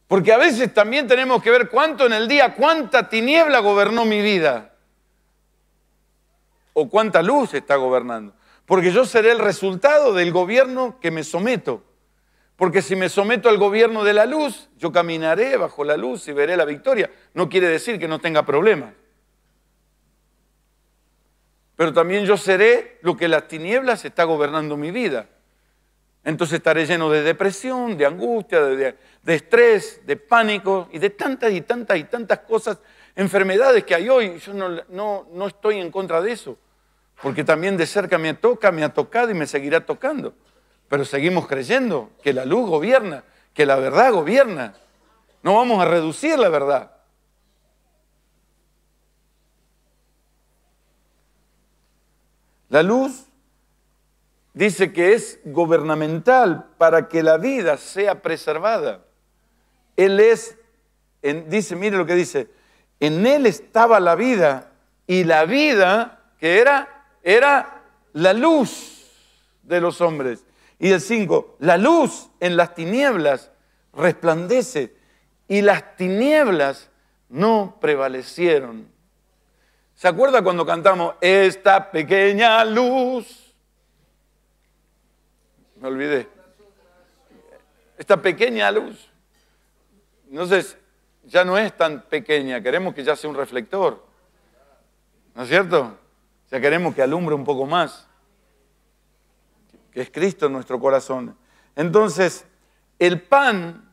A: Porque a veces también tenemos que ver cuánto en el día, cuánta tiniebla gobernó mi vida. O cuánta luz está gobernando. Porque yo seré el resultado del gobierno que me someto. Porque si me someto al gobierno de la luz, yo caminaré bajo la luz y veré la victoria. No quiere decir que no tenga problemas pero también yo seré lo que las tinieblas está gobernando mi vida. Entonces estaré lleno de depresión, de angustia, de, estrés, de pánico y de tantas y tantas y tantas cosas, enfermedades que hay hoy. Yo no, no estoy en contra de eso, porque también de cerca me toca, me ha tocado y me seguirá tocando. Pero seguimos creyendo que la luz gobierna, que la verdad gobierna. No vamos a reducir la verdad. La luz dice que es gubernamental para que la vida sea preservada. Él es, en, dice, mire lo que dice, en Él estaba la vida y la vida que era, era la luz de los hombres. Y el 5, la luz en las tinieblas resplandece y las tinieblas no prevalecieron ¿Se acuerda cuando cantamos Esta pequeña luz? Me olvidé. Esta pequeña luz. Entonces, ya no es tan pequeña, queremos que ya sea un reflector. ¿No es cierto? Ya queremos que alumbre un poco más. Que es Cristo en nuestro corazón. Entonces, el pan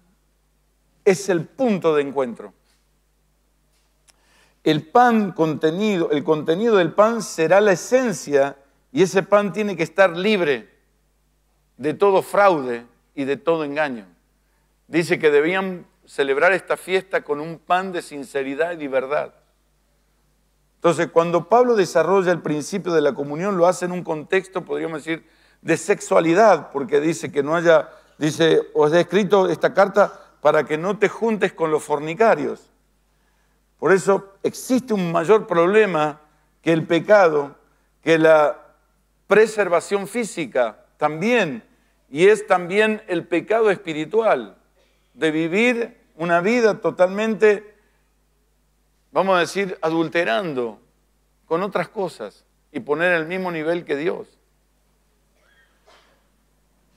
A: es el punto de encuentro el pan contenido, el contenido del pan será la esencia y ese pan tiene que estar libre de todo fraude y de todo engaño. Dice que debían celebrar esta fiesta con un pan de sinceridad y verdad. Entonces, cuando Pablo desarrolla el principio de la comunión, lo hace en un contexto, podríamos decir, de sexualidad, porque dice que no haya, dice, os he escrito esta carta para que no te juntes con los fornicarios por eso existe un mayor problema que el pecado, que la preservación física también, y es también el pecado espiritual, de vivir una vida totalmente, vamos a decir, adulterando con otras cosas y poner el mismo nivel que Dios.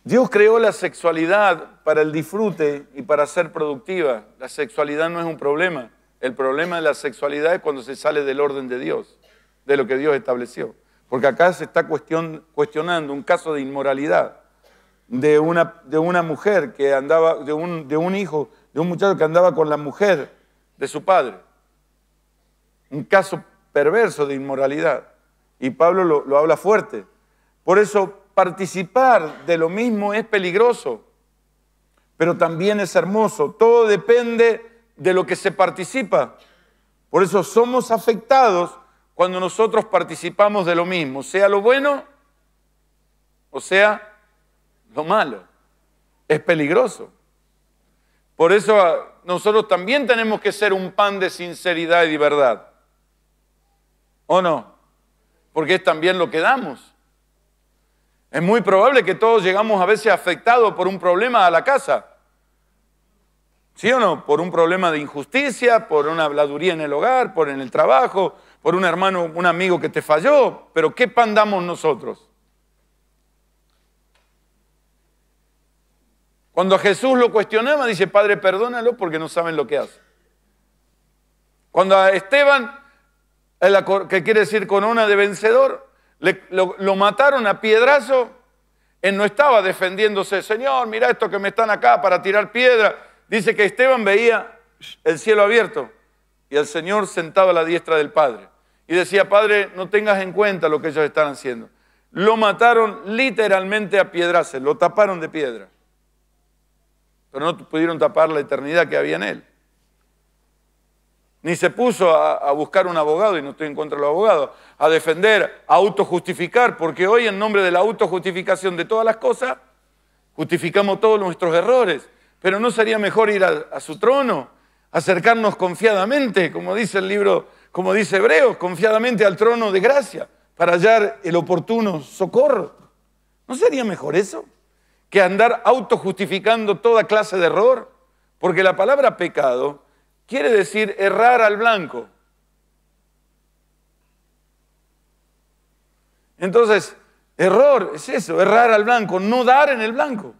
A: Dios creó la sexualidad para el disfrute y para ser productiva. La sexualidad no es un problema. El problema de la sexualidad es cuando se sale del orden de Dios, de lo que Dios estableció. Porque acá se está cuestionando un caso de inmoralidad de una, mujer que andaba, de un, hijo, de un muchacho que andaba con la mujer de su padre. Un caso perverso de inmoralidad. Y Pablo lo, lo habla fuerte. Por eso participar de lo mismo es peligroso, pero también es hermoso. Todo depende de lo que se participa. Por eso somos afectados cuando nosotros participamos de lo mismo, sea lo bueno o sea lo malo. Es peligroso. Por eso ah, nosotros también tenemos que ser un pan de sinceridad y de verdad. ¿O no? Porque es también lo que damos. Es muy probable que todos llegamos a veces afectados por un problema a la casa ¿Sí o no? Por un problema de injusticia, por una habladuría en el hogar, por en el trabajo, por un hermano, un amigo que te falló. Pero ¿qué pan damos nosotros? Cuando Jesús lo cuestionaba, dice, Padre, perdónalo porque no saben lo que hace. Cuando a Esteban, que quiere decir corona de vencedor, lo, lo, mataron a piedrazo, él no estaba defendiéndose, Señor, mira esto que me están acá para tirar piedra. Dice que Esteban veía el cielo abierto y el Señor sentado a la diestra del Padre. Y decía, Padre, no tengas en cuenta lo que ellos están haciendo. Lo mataron literalmente a se lo taparon de piedra. Pero no pudieron tapar la eternidad que había en él. Ni se puso a, a, buscar un abogado, y no estoy en contra de los abogados, a defender, a autojustificar, porque hoy en nombre de la autojustificación de todas las cosas, justificamos todos nuestros errores. Pero ¿no sería mejor ir a, su trono, acercarnos confiadamente, como dice el libro, como dice Hebreos, confiadamente al trono de gracia, para hallar el oportuno socorro? ¿No sería mejor eso? Que andar autojustificando toda clase de error, porque la palabra pecado quiere decir errar al blanco. Entonces, error es eso, errar al blanco, no dar en el blanco.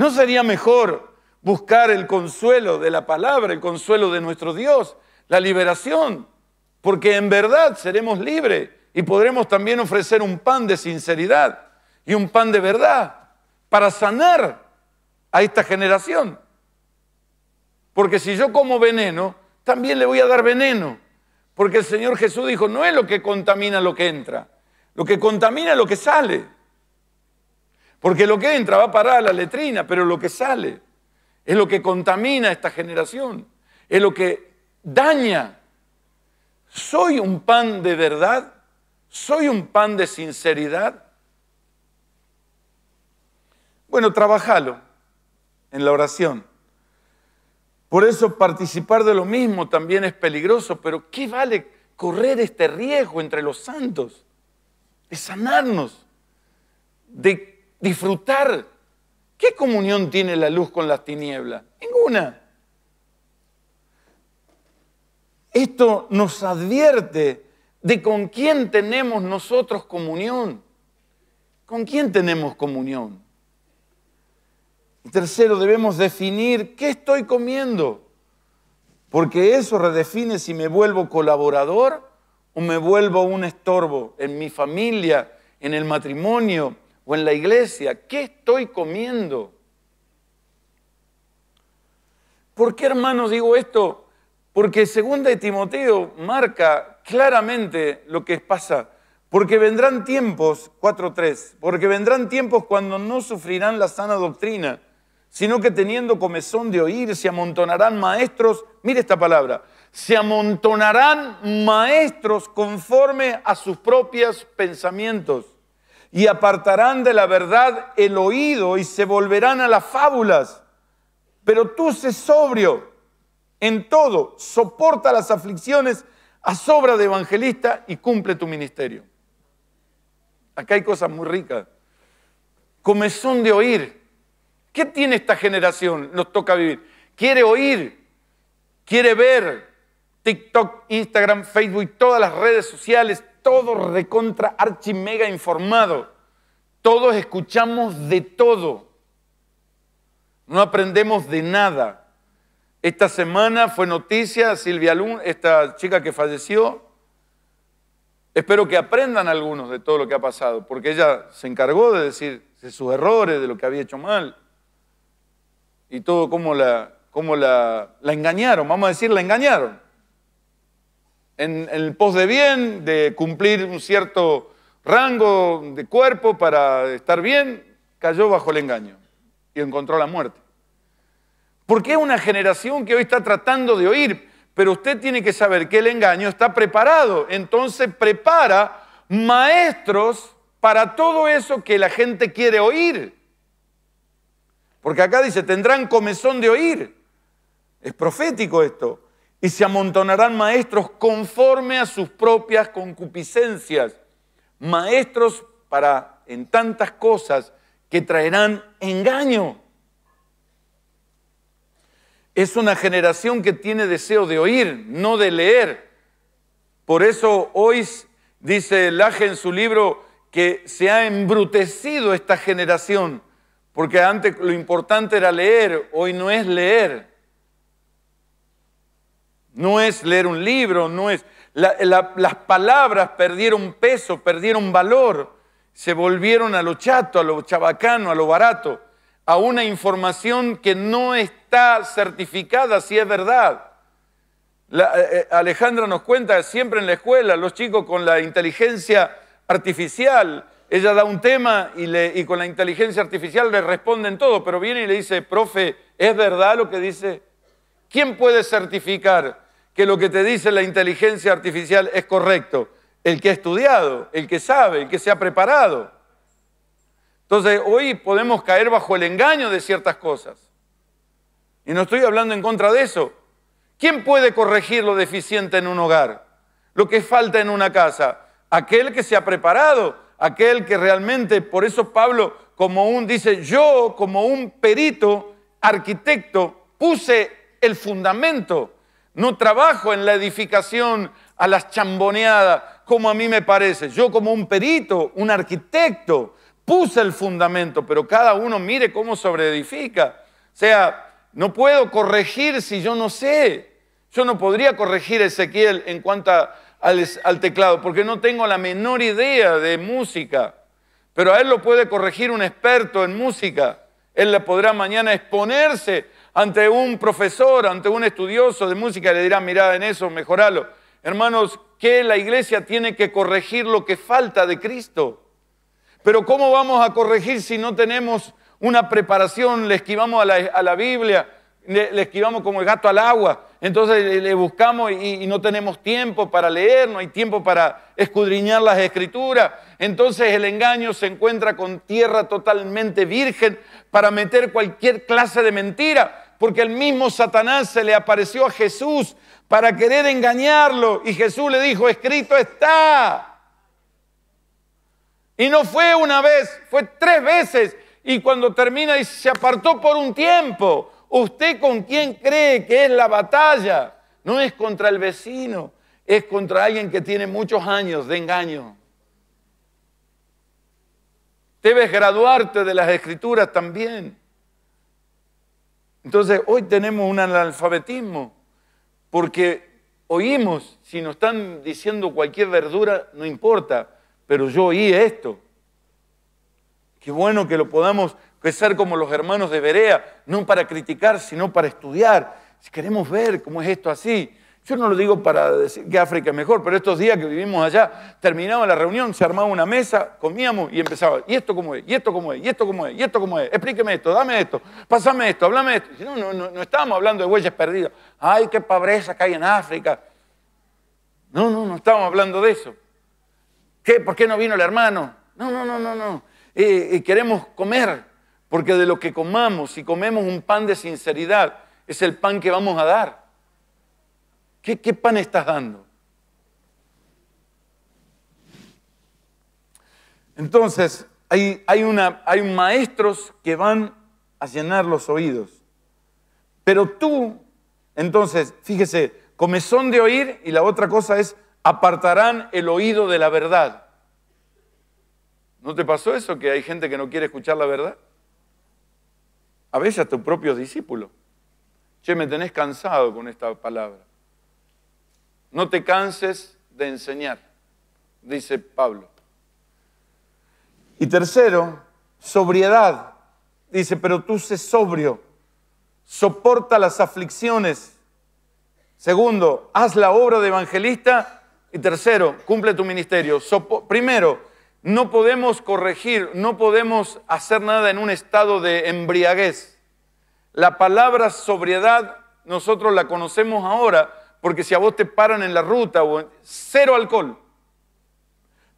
A: ¿No sería mejor buscar el consuelo de la palabra, el consuelo de nuestro Dios, la liberación? Porque en verdad seremos libres y podremos también ofrecer un pan de sinceridad y un pan de verdad para sanar a esta generación. Porque si yo como veneno, también le voy a dar veneno. Porque el Señor Jesús dijo, no es lo que contamina lo que entra, lo que contamina lo que sale. Porque lo que entra va a parar a la letrina, pero lo que sale es lo que contamina a esta generación, es lo que daña. ¿Soy un pan de verdad? ¿Soy un pan de sinceridad? Bueno, trabajalo en la oración. Por eso participar de lo mismo también es peligroso, pero ¿qué vale correr este riesgo entre los santos? Es sanarnos, de disfrutar. ¿Qué comunión tiene la luz con las tinieblas? Ninguna. Esto nos advierte de con quién tenemos nosotros comunión. ¿Con quién tenemos comunión? tercero, debemos definir qué estoy comiendo, porque eso redefine si me vuelvo colaborador o me vuelvo un estorbo en mi familia, en el matrimonio, o en la iglesia, ¿qué estoy comiendo? ¿Por qué, hermanos, digo esto? Porque segunda de Timoteo marca claramente lo que pasa. Porque vendrán tiempos, 4.3, porque vendrán tiempos cuando no sufrirán la sana doctrina, sino que teniendo comezón de oír, se amontonarán maestros, mire esta palabra, se amontonarán maestros conforme a sus propios pensamientos y apartarán de la verdad el oído y se volverán a las fábulas. Pero tú sé sobrio en todo, soporta las aflicciones a sobra de evangelista y cumple tu ministerio. Acá hay cosas muy ricas. Comezón de oír. ¿Qué tiene esta generación? Nos toca vivir. Quiere oír, quiere ver. TikTok, Instagram, Facebook, todas las redes sociales, todo recontra mega informado. Todos escuchamos de todo. No aprendemos de nada. Esta semana fue noticia Silvia Lun, esta chica que falleció. Espero que aprendan algunos de todo lo que ha pasado, porque ella se encargó de decir sus errores, de lo que había hecho mal y todo cómo la, la engañaron. Vamos a decir, la engañaron en, el pos de bien, de cumplir un cierto rango de cuerpo para estar bien, cayó bajo el engaño y encontró la muerte. Porque es una generación que hoy está tratando de oír, pero usted tiene que saber que el engaño está preparado, entonces prepara maestros para todo eso que la gente quiere oír. Porque acá dice, tendrán comezón de oír. Es profético esto y se amontonarán maestros conforme a sus propias concupiscencias, maestros para en tantas cosas que traerán engaño. Es una generación que tiene deseo de oír, no de leer. Por eso hoy dice Laje en su libro que se ha embrutecido esta generación, porque antes lo importante era leer, hoy no es leer no es leer un libro, no es... las palabras perdieron peso, perdieron valor, se volvieron a lo chato, a lo chabacano, a lo barato, a una información que no está certificada si es verdad. Eh, eh, Alejandra nos cuenta siempre en la escuela, los chicos con la inteligencia artificial, ella da un tema y, y con la inteligencia artificial le responden todo, pero viene y le dice, profe, ¿es verdad lo que dice? ¿Quién puede certificar? que lo que te dice la inteligencia artificial es correcto. El que ha estudiado, el que sabe, el que se ha preparado. Entonces, hoy podemos caer bajo el engaño de ciertas cosas. Y no estoy hablando en contra de eso. ¿Quién puede corregir lo deficiente en un hogar? Lo que falta en una casa. Aquel que se ha preparado, aquel que realmente, por eso Pablo, como un, dice, yo como un perito, arquitecto, puse el fundamento no trabajo en la edificación a las chamboneadas como a mí me parece. Yo como un perito, un arquitecto, puse el fundamento, pero cada uno mire cómo sobreedifica. O sea, no puedo corregir si yo no sé. Yo no podría corregir a Ezequiel en cuanto al, teclado, porque no tengo la menor idea de música. Pero a él lo puede corregir un experto en música. Él le podrá mañana exponerse ante un profesor, ante un estudioso de música, le dirán, mirá en eso, mejoralo. Hermanos, que la iglesia tiene que corregir lo que falta de Cristo. Pero ¿cómo vamos a corregir si no tenemos una preparación? Le esquivamos a la, Biblia, le, esquivamos como el gato al agua. Entonces le, buscamos y, no tenemos tiempo para leer, no hay tiempo para escudriñar las escrituras. Entonces el engaño se encuentra con tierra totalmente virgen para meter cualquier clase de mentira, porque el mismo Satanás se le apareció a Jesús para querer engañarlo y Jesús le dijo, escrito está. Y no fue una vez, fue tres veces. Y cuando termina y se apartó por un tiempo, ¿usted con quién cree que es la batalla? No es contra el vecino, es contra alguien que tiene muchos años de engaño. Debes graduarte de las escrituras también. Entonces, hoy tenemos un analfabetismo, porque oímos, si nos están diciendo cualquier verdura, no importa, pero yo oí esto. Qué bueno que lo podamos que como los hermanos de Berea, no para criticar, sino para estudiar. Si queremos ver cómo es esto así, yo no lo digo para decir que África es mejor, pero estos días que vivimos allá, terminaba la reunión, se armaba una mesa, comíamos y empezaba, ¿y esto cómo es? ¿Y esto cómo es? ¿Y esto cómo es? ¿Y esto cómo es? Explíqueme esto, dame esto, pásame esto, háblame esto. no, no, no, estábamos hablando de huellas perdidas. ¡Ay, qué pobreza que hay en África! No, no, no estábamos hablando de eso. ¿Qué? ¿Por qué no vino el hermano? No, no, no, no, no. queremos comer, porque de lo que comamos, si comemos un pan de sinceridad, es el pan que vamos a dar. ¿Qué, pan estás dando? Entonces, hay, hay, una, hay maestros que van a llenar los oídos. Pero tú, entonces, fíjese, comezón de oír y la otra cosa es apartarán el oído de la verdad. ¿No te pasó eso que hay gente que no quiere escuchar la verdad? A veces a tu propio discípulo. Che, me tenés cansado con esta palabra. No te canses de enseñar, dice Pablo. Y tercero, sobriedad. Dice, pero tú sé sobrio, soporta las aflicciones. Segundo, haz la obra de evangelista. Y tercero, cumple tu ministerio. Primero, no podemos corregir, no podemos hacer nada en un estado de embriaguez. La palabra sobriedad nosotros la conocemos ahora, porque si a vos te paran en la ruta, cero alcohol.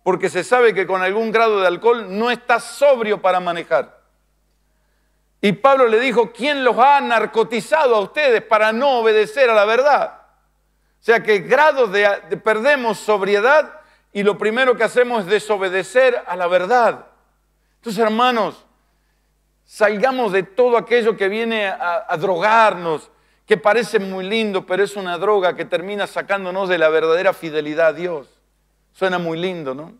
A: Porque se sabe que con algún grado de alcohol no estás sobrio para manejar. Y Pablo le dijo, ¿quién los ha narcotizado a ustedes para no obedecer a la verdad? O sea que grados de, perdemos sobriedad y lo primero que hacemos es desobedecer a la verdad. Entonces, hermanos, salgamos de todo aquello que viene a drogarnos, que parece muy lindo, pero es una droga que termina sacándonos de la verdadera fidelidad a Dios. Suena muy lindo, ¿no?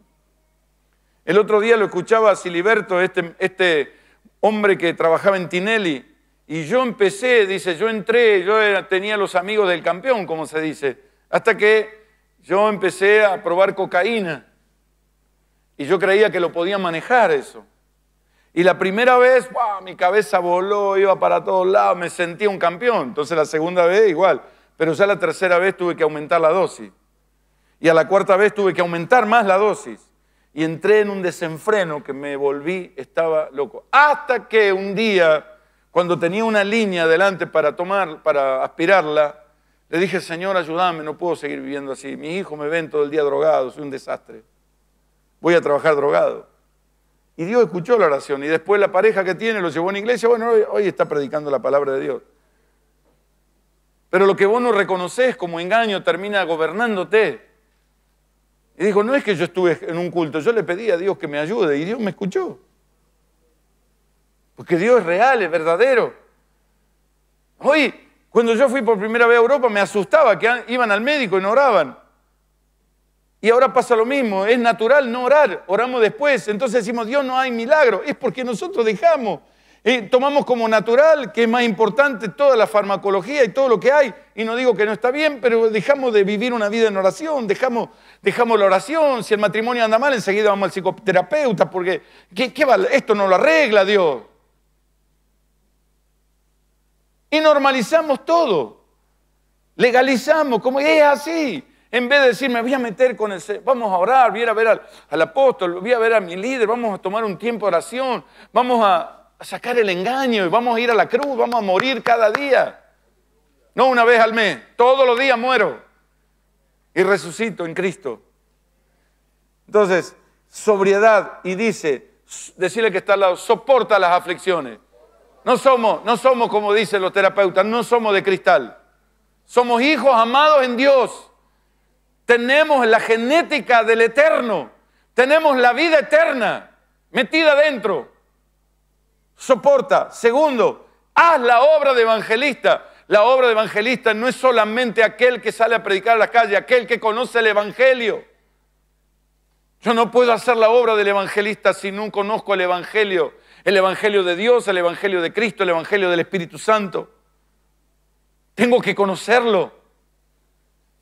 A: El otro día lo escuchaba a Siliberto, este, este hombre que trabajaba en Tinelli, y yo empecé, dice, yo entré, yo tenía los amigos del campeón, como se dice, hasta que yo empecé a probar cocaína. Y yo creía que lo podía manejar eso. Y la primera vez, ¡buah! mi cabeza voló, iba para todos lados, me sentía un campeón. Entonces la segunda vez igual. Pero ya la tercera vez tuve que aumentar la dosis. Y a la cuarta vez tuve que aumentar más la dosis. Y entré en un desenfreno que me volví, estaba loco. Hasta que un día, cuando tenía una línea adelante para tomar, para aspirarla, le dije, Señor, ayúdame, no puedo seguir viviendo así. Mis hijos me ven todo el día drogado, soy un desastre. Voy a trabajar drogado. Y Dios escuchó la oración y después la pareja que tiene lo llevó a una iglesia, bueno, hoy, está predicando la palabra de Dios. Pero lo que vos no reconoces como engaño termina gobernándote. Y dijo, no es que yo estuve en un culto, yo le pedí a Dios que me ayude y Dios me escuchó. Porque Dios es real, es verdadero. Hoy, cuando yo fui por primera vez a Europa, me asustaba que iban al médico y no oraban. Y ahora pasa lo mismo, es natural no orar, oramos después, entonces decimos, Dios no hay milagro, es porque nosotros dejamos, eh, tomamos como natural que es más importante toda la farmacología y todo lo que hay, y no digo que no está bien, pero dejamos de vivir una vida en oración, dejamos, dejamos la oración, si el matrimonio anda mal, enseguida vamos al psicoterapeuta, porque ¿qué, esto no lo arregla Dios. Y normalizamos todo, legalizamos, como es así, en vez de decir, me voy a meter con el... Vamos a orar, voy a, ir a ver al, apóstol, voy a ver a mi líder, vamos a tomar un tiempo de oración, vamos a, sacar el engaño y vamos a ir a la cruz, vamos a morir cada día. No una vez al mes, todos los días muero y resucito en Cristo. Entonces, sobriedad y dice, decirle que está al lado, soporta las aflicciones. No somos, no somos como dicen los terapeutas, no somos de cristal. Somos hijos amados en Dios tenemos la genética del eterno, tenemos la vida eterna metida dentro. Soporta. Segundo, haz la obra de evangelista. La obra de evangelista no es solamente aquel que sale a predicar a la calle, aquel que conoce el evangelio. Yo no puedo hacer la obra del evangelista si no conozco el evangelio, el evangelio de Dios, el evangelio de Cristo, el evangelio del Espíritu Santo. Tengo que conocerlo.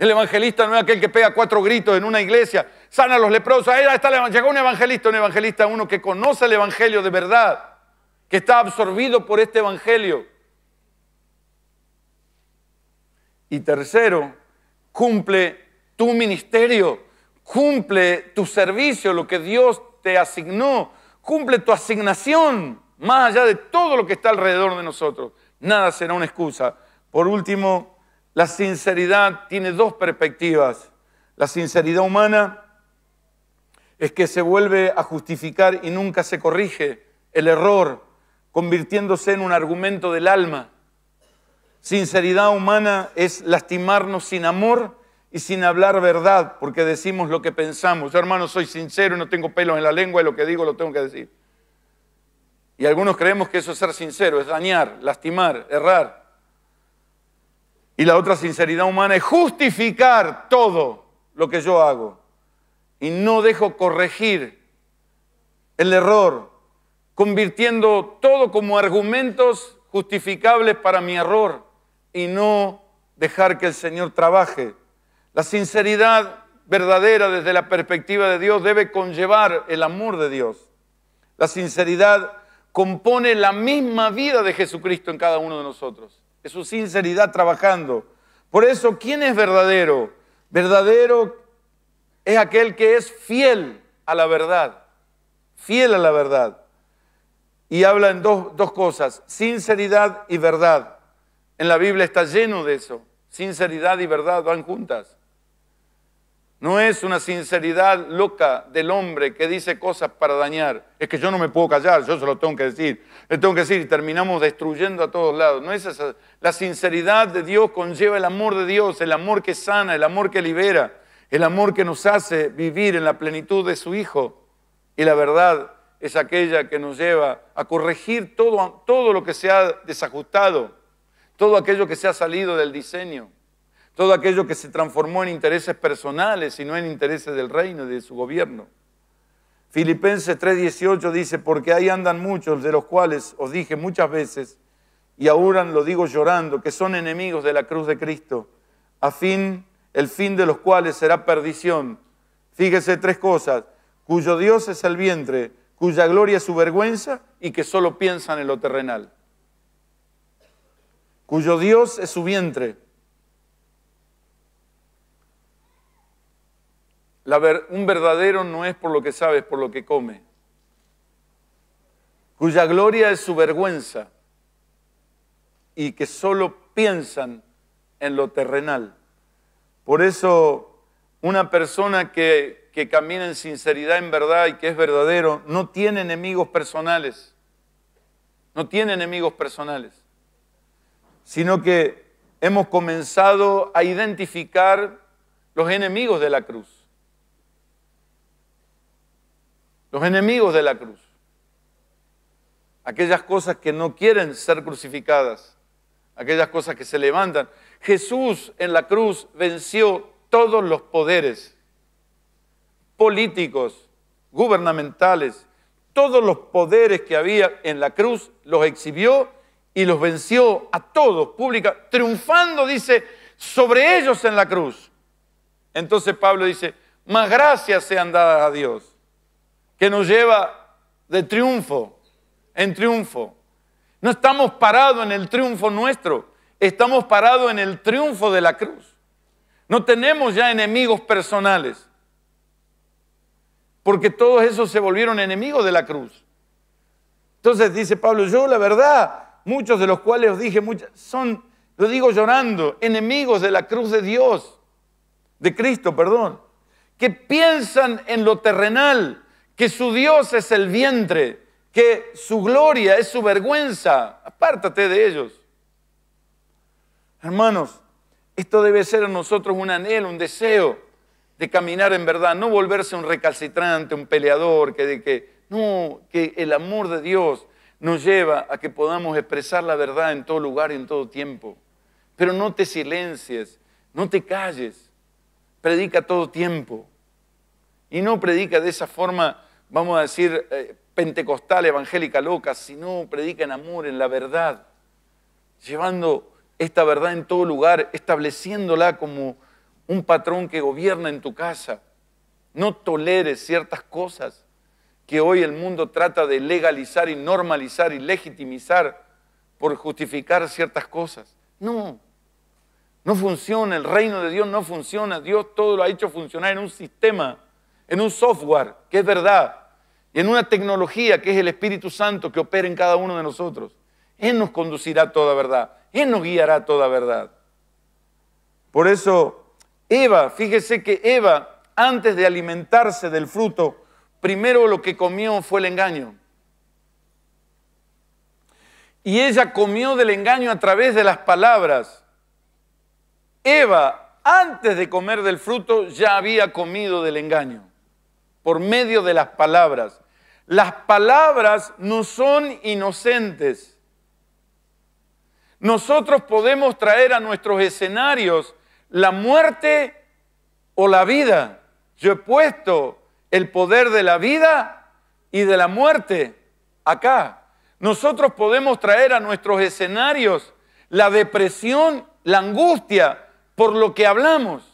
A: El evangelista no es aquel que pega cuatro gritos en una iglesia, sana a los leprosos. Ahí está, llegó un evangelista, un evangelista, uno que conoce el evangelio de verdad, que está absorbido por este evangelio. Y tercero, cumple tu ministerio, cumple tu servicio, lo que Dios te asignó, cumple tu asignación, más allá de todo lo que está alrededor de nosotros. Nada será una excusa. Por último, la sinceridad tiene dos perspectivas. La sinceridad humana es que se vuelve a justificar y nunca se corrige el error, convirtiéndose en un argumento del alma. Sinceridad humana es lastimarnos sin amor y sin hablar verdad, porque decimos lo que pensamos. Yo, hermano, soy sincero y no tengo pelos en la lengua y lo que digo lo tengo que decir. Y algunos creemos que eso es ser sincero, es dañar, lastimar, errar. Y la otra sinceridad humana es justificar todo lo que yo hago. Y no dejo corregir el error, convirtiendo todo como argumentos justificables para mi error y no dejar que el Señor trabaje. La sinceridad verdadera desde la perspectiva de Dios debe conllevar el amor de Dios. La sinceridad compone la misma vida de Jesucristo en cada uno de nosotros es su sinceridad trabajando. Por eso, ¿quién es verdadero? Verdadero es aquel que es fiel a la verdad, fiel a la verdad. Y habla en dos, dos cosas, sinceridad y verdad. En la Biblia está lleno de eso, sinceridad y verdad van juntas. No es una sinceridad loca del hombre que dice cosas para dañar. Es que yo no me puedo callar, yo se lo tengo que decir. Le tengo que decir terminamos destruyendo a todos lados. No es La sinceridad de Dios conlleva el amor de Dios, el amor que sana, el amor que libera, el amor que nos hace vivir en la plenitud de su Hijo. Y la verdad es aquella que nos lleva a corregir todo, todo lo que se ha desajustado, todo aquello que se ha salido del diseño todo aquello que se transformó en intereses personales y no en intereses del reino y de su gobierno. Filipenses 3:18 dice, porque ahí andan muchos de los cuales os dije muchas veces, y ahora lo digo llorando, que son enemigos de la cruz de Cristo, a fin, el fin de los cuales será perdición. Fíjese tres cosas, cuyo Dios es el vientre, cuya gloria es su vergüenza y que solo piensan en lo terrenal. Cuyo Dios es su vientre, un verdadero no es por lo que sabe, es por lo que come, cuya gloria es su vergüenza y que solo piensan en lo terrenal. Por eso una persona que camina en sinceridad, en verdad y que es verdadero, no tiene enemigos personales, no tiene enemigos personales, sino que hemos comenzado a identificar los enemigos de la cruz. los enemigos de la cruz, aquellas cosas que no quieren ser crucificadas, aquellas cosas que se levantan. Jesús en la cruz venció todos los poderes políticos, gubernamentales, todos los poderes que había en la cruz, los exhibió y los venció a todos pública, triunfando, dice, sobre ellos en la cruz. Entonces Pablo dice, más gracias sean dadas a Dios que nos lleva de triunfo en triunfo. No estamos parados en el triunfo nuestro, estamos parados en el triunfo de la cruz. No tenemos ya enemigos personales, porque todos esos se volvieron enemigos de la cruz. Entonces dice Pablo, yo la verdad, muchos de los cuales os dije, son, lo digo llorando, enemigos de la cruz de Dios, de Cristo, perdón, que piensan en lo terrenal, que su Dios es el vientre, que su gloria es su vergüenza. Apártate de ellos. Hermanos, esto debe ser a nosotros un anhelo, un deseo de caminar en verdad, no volverse un recalcitrante, un peleador, que, de que no, que el amor de Dios nos lleva a que podamos expresar la verdad en todo lugar y en todo tiempo. Pero no te silencies, no te calles, predica todo tiempo. Y no predica de esa forma vamos a decir, eh, pentecostal, evangélica, loca, sino predica en amor, en la verdad, llevando esta verdad en todo lugar, estableciéndola como un patrón que gobierna en tu casa. No toleres ciertas cosas que hoy el mundo trata de legalizar y normalizar y legitimizar por justificar ciertas cosas. No, no funciona, el reino de Dios no funciona, Dios todo lo ha hecho funcionar en un sistema, en un software, que es verdad, y en una tecnología que es el Espíritu Santo que opera en cada uno de nosotros. Él nos conducirá a toda verdad, Él nos guiará a toda verdad. Por eso, Eva, fíjese que Eva, antes de alimentarse del fruto, primero lo que comió fue el engaño. Y ella comió del engaño a través de las palabras. Eva, antes de comer del fruto, ya había comido del engaño por medio de las palabras. Las palabras no son inocentes. Nosotros podemos traer a nuestros escenarios la muerte o la vida. Yo he puesto el poder de la vida y de la muerte acá. Nosotros podemos traer a nuestros escenarios la depresión, la angustia por lo que hablamos.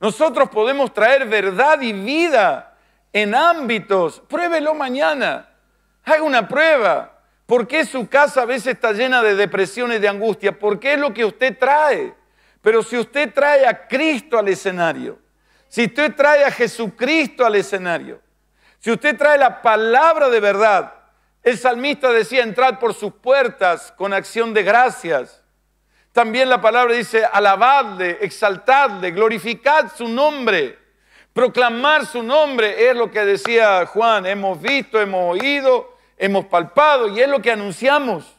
A: Nosotros podemos traer verdad y vida en ámbitos. Pruébelo mañana. Haga una prueba. ¿Por qué su casa a veces está llena de depresiones, de angustia? Porque es lo que usted trae. Pero si usted trae a Cristo al escenario, si usted trae a Jesucristo al escenario, si usted trae la palabra de verdad, el salmista decía, entrad por sus puertas con acción de gracias. También la palabra dice, alabadle, exaltadle, glorificad su nombre. Proclamar su nombre es lo que decía Juan, hemos visto, hemos oído, hemos palpado y es lo que anunciamos.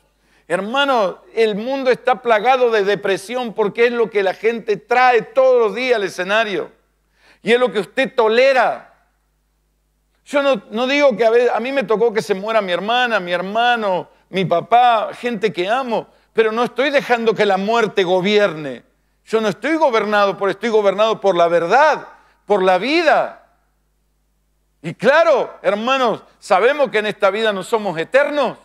A: Hermano, el mundo está plagado de depresión porque es lo que la gente trae todos los días al escenario y es lo que usted tolera. Yo no, digo que a, a mí me tocó que se muera mi hermana, mi hermano, mi papá, gente que amo, pero no estoy dejando que la muerte gobierne. Yo no estoy gobernado pero estoy gobernado por la verdad, por la vida. Y claro, hermanos, sabemos que en esta vida no somos eternos.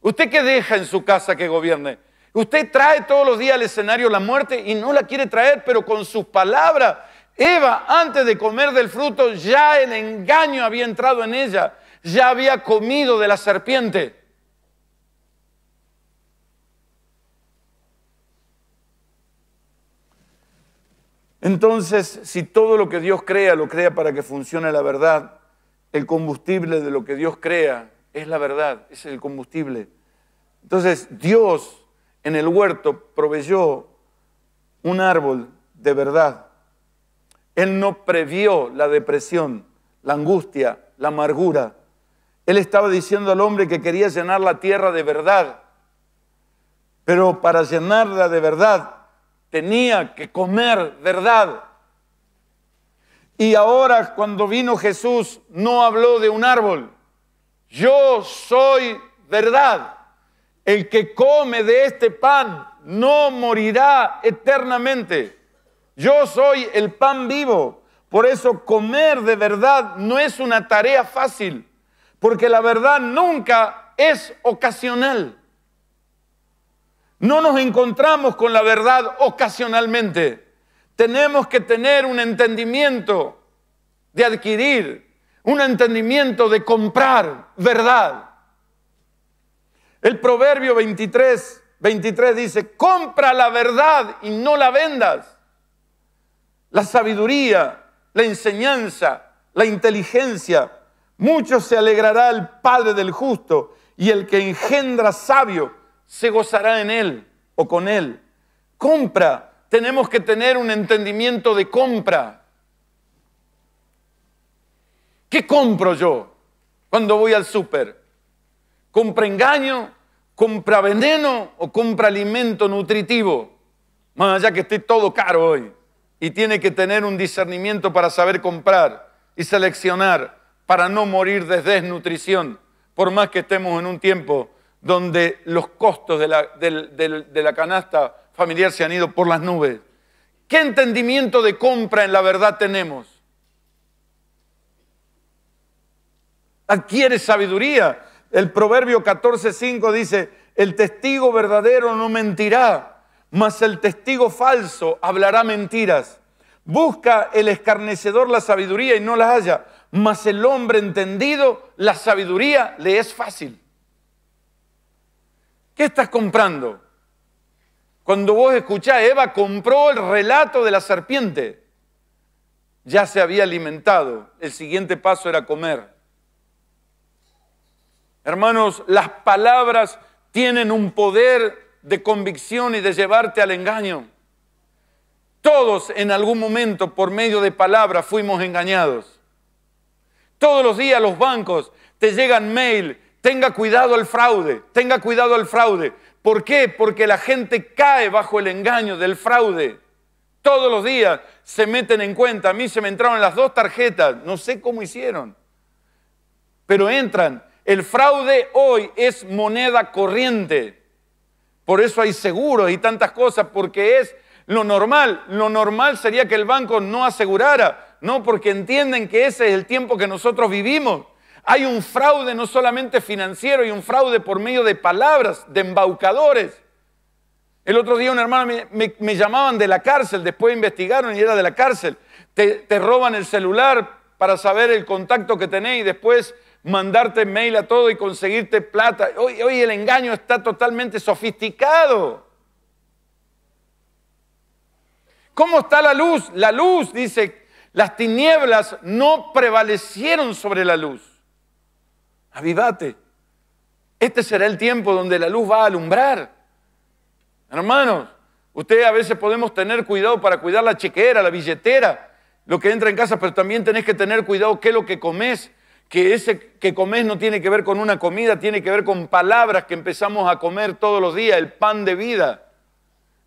A: ¿Usted qué deja en su casa que gobierne? Usted trae todos los días al escenario la muerte y no la quiere traer, pero con sus palabras. Eva, antes de comer del fruto, ya el engaño había entrado en ella, ya había comido de la serpiente. Entonces, si todo lo que Dios crea lo crea para que funcione la verdad, el combustible de lo que Dios crea es la verdad, es el combustible. Entonces, Dios en el huerto proveyó un árbol de verdad. Él no previó la depresión, la angustia, la amargura. Él estaba diciendo al hombre que quería llenar la tierra de verdad. Pero para llenarla de verdad tenía que comer verdad. Y ahora cuando vino Jesús no habló de un árbol. Yo soy verdad. El que come de este pan no morirá eternamente. Yo soy el pan vivo. Por eso comer de verdad no es una tarea fácil, porque la verdad nunca es ocasional. No nos encontramos con la verdad ocasionalmente. Tenemos que tener un entendimiento de adquirir, un entendimiento de comprar verdad. El proverbio 23, 23 dice, compra la verdad y no la vendas. La sabiduría, la enseñanza, la inteligencia. Mucho se alegrará el Padre del justo y el que engendra sabio se gozará en él o con él. Compra. Tenemos que tener un entendimiento de compra. ¿Qué compro yo cuando voy al súper? ¿Compra engaño? ¿Compra veneno o compra alimento nutritivo? Más allá que esté todo caro hoy y tiene que tener un discernimiento para saber comprar y seleccionar para no morir de desnutrición, por más que estemos en un tiempo donde los costos de la, canasta familiar se han ido por las nubes. ¿Qué entendimiento de compra en la verdad tenemos? Adquiere sabiduría. El proverbio 14.5 dice, el testigo verdadero no mentirá, mas el testigo falso hablará mentiras. Busca el escarnecedor la sabiduría y no la haya, mas el hombre entendido, la sabiduría le es fácil. ¿Qué estás comprando? Cuando vos escuchás, Eva compró el relato de la serpiente. Ya se había alimentado. El siguiente paso era comer. Hermanos, las palabras tienen un poder de convicción y de llevarte al engaño. Todos en algún momento por medio de palabras fuimos engañados. Todos los días los bancos te llegan mail Tenga cuidado al fraude, tenga cuidado al fraude. ¿Por qué? Porque la gente cae bajo el engaño del fraude. Todos los días se meten en cuenta. A mí se me entraron las dos tarjetas, no sé cómo hicieron. Pero entran. El fraude hoy es moneda corriente. Por eso hay seguros y tantas cosas, porque es lo normal. Lo normal sería que el banco no asegurara, no, porque entienden que ese es el tiempo que nosotros vivimos. Hay un fraude no solamente financiero, hay un fraude por medio de palabras, de embaucadores. El otro día un hermano me, llamaban de la cárcel, después investigaron y era de la cárcel. Te, roban el celular para saber el contacto que tenés y después mandarte mail a todo y conseguirte plata. hoy el engaño está totalmente sofisticado. ¿Cómo está la luz? La luz, dice, las tinieblas no prevalecieron sobre la luz avivate. Este será el tiempo donde la luz va a alumbrar. Hermanos, ustedes a veces podemos tener cuidado para cuidar la chequera, la billetera, lo que entra en casa, pero también tenés que tener cuidado qué es lo que comes, que ese que comes no tiene que ver con una comida, tiene que ver con palabras que empezamos a comer todos los días, el pan de vida,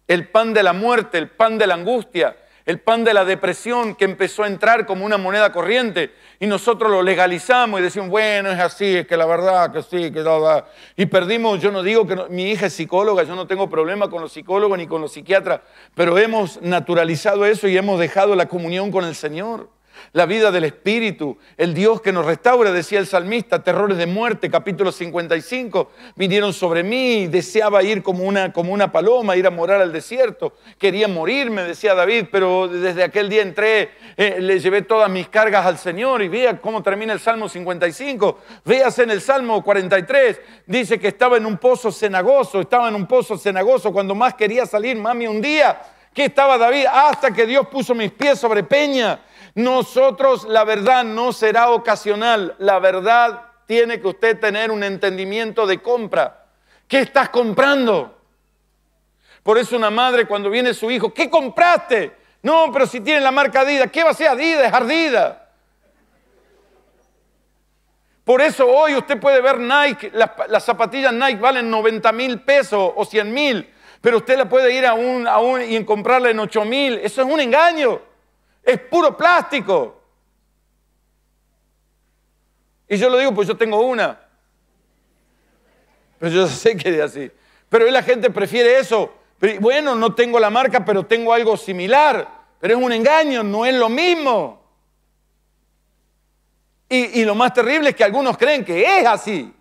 A: el pan de la muerte, el pan de la angustia, el pan de la depresión que empezó a entrar como una moneda corriente y nosotros lo legalizamos y decimos, bueno, es así, es que la verdad, que sí, que da, Y perdimos, yo no digo que mi hija es psicóloga, yo no tengo problema con los psicólogos ni con los psiquiatras, pero hemos naturalizado eso y hemos dejado la comunión con el Señor la vida del Espíritu, el Dios que nos restaura, decía el salmista, terrores de muerte, capítulo 55, vinieron sobre mí, deseaba ir como una, como una paloma, ir a morar al desierto, quería morirme, decía David, pero desde aquel día entré, eh, le llevé todas mis cargas al Señor y vea cómo termina el Salmo 55, Véase en el Salmo 43, dice que estaba en un pozo cenagoso, estaba en un pozo cenagoso, cuando más quería salir, mami, un día. qué estaba David? Hasta que Dios puso mis pies sobre peña nosotros, la verdad no será ocasional. La verdad tiene que usted tener un entendimiento de compra. ¿Qué estás comprando? Por eso una madre cuando viene su hijo, ¿qué compraste? No, pero si tiene la marca Adidas, ¿qué va a ser Adidas? Es Ardida. Por eso hoy usted puede ver Nike, las, zapatillas Nike valen 90 mil pesos o 100 mil, pero usted la puede ir a un, a un y comprarla en 8 mil. Eso es un engaño. Es puro plástico. Y yo lo digo pues yo tengo una. Pero yo sé que es así. Pero la gente prefiere eso. bueno, no tengo la marca, pero tengo algo similar. Pero es un engaño, no es lo mismo. Y, y lo más terrible es que algunos creen que es así.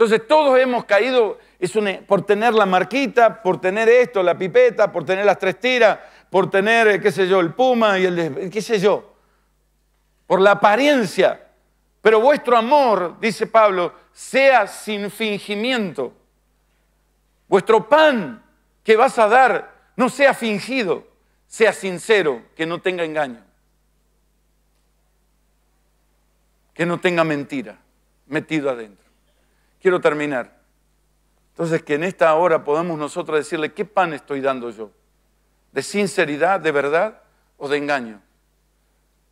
A: Entonces todos hemos caído por tener la marquita, por tener esto, la pipeta, por tener las tres tiras, por tener, eh, qué sé yo, el puma y el, qué sé yo, por la apariencia. Pero vuestro amor, dice Pablo, sea sin fingimiento. Vuestro pan que vas a dar no sea fingido, sea sincero, que no tenga engaño, que no tenga mentira metido adentro. Quiero terminar. Entonces, que en esta hora podamos nosotros decirle, ¿qué pan estoy dando yo? ¿De sinceridad, de verdad o de engaño?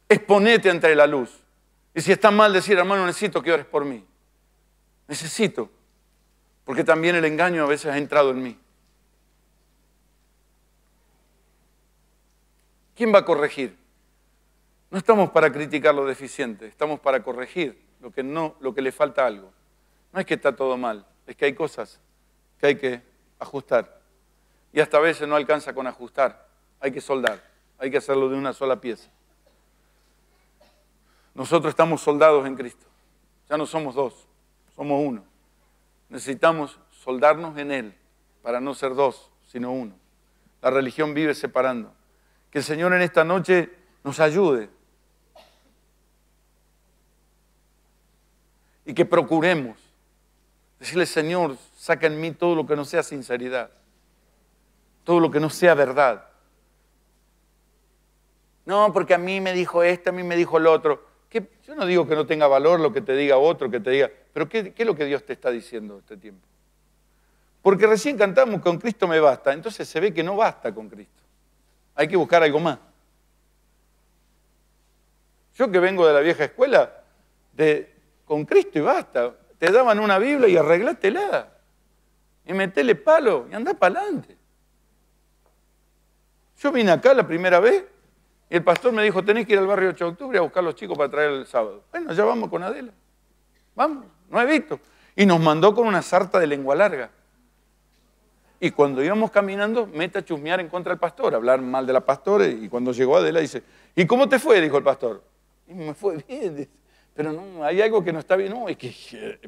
A: Exponete ante la luz. Y si está mal decir, hermano, necesito que ores por mí. Necesito. Porque también el engaño a veces ha entrado en mí. ¿Quién va a corregir? No estamos para criticar lo deficiente, estamos para corregir lo que, no, lo que le falta algo. No es que está todo mal, es que hay cosas que hay que ajustar. Y hasta a veces no alcanza con ajustar, hay que soldar, hay que hacerlo de una sola pieza. Nosotros estamos soldados en Cristo, ya no somos dos, somos uno. Necesitamos soldarnos en Él para no ser dos, sino uno. La religión vive separando. Que el Señor en esta noche nos ayude y que procuremos Decirle, Señor, saca en mí todo lo que no sea sinceridad, todo lo que no sea verdad. No, porque a mí me dijo esto, a mí me dijo el otro. yo no digo que no tenga valor lo que te diga otro, que te diga, pero ¿qué, ¿qué, es lo que Dios te está diciendo este tiempo? Porque recién cantamos con Cristo me basta, entonces se ve que no basta con Cristo. Hay que buscar algo más. Yo que vengo de la vieja escuela, de con Cristo y basta te daban una Biblia y arreglátela. Y metele palo y anda para adelante. Yo vine acá la primera vez y el pastor me dijo, tenés que ir al barrio 8 de octubre a buscar los chicos para traer el sábado.
B: Bueno, ya vamos con Adela.
A: Vamos, no he visto. Y nos mandó con una sarta de lengua larga. Y cuando íbamos caminando, mete a chusmear en contra del pastor, a hablar mal de la pastora. Y cuando llegó Adela, dice, ¿y cómo te fue? Dijo el pastor. Y me fue bien. Dice pero no, hay algo que no está bien. No, es que eh,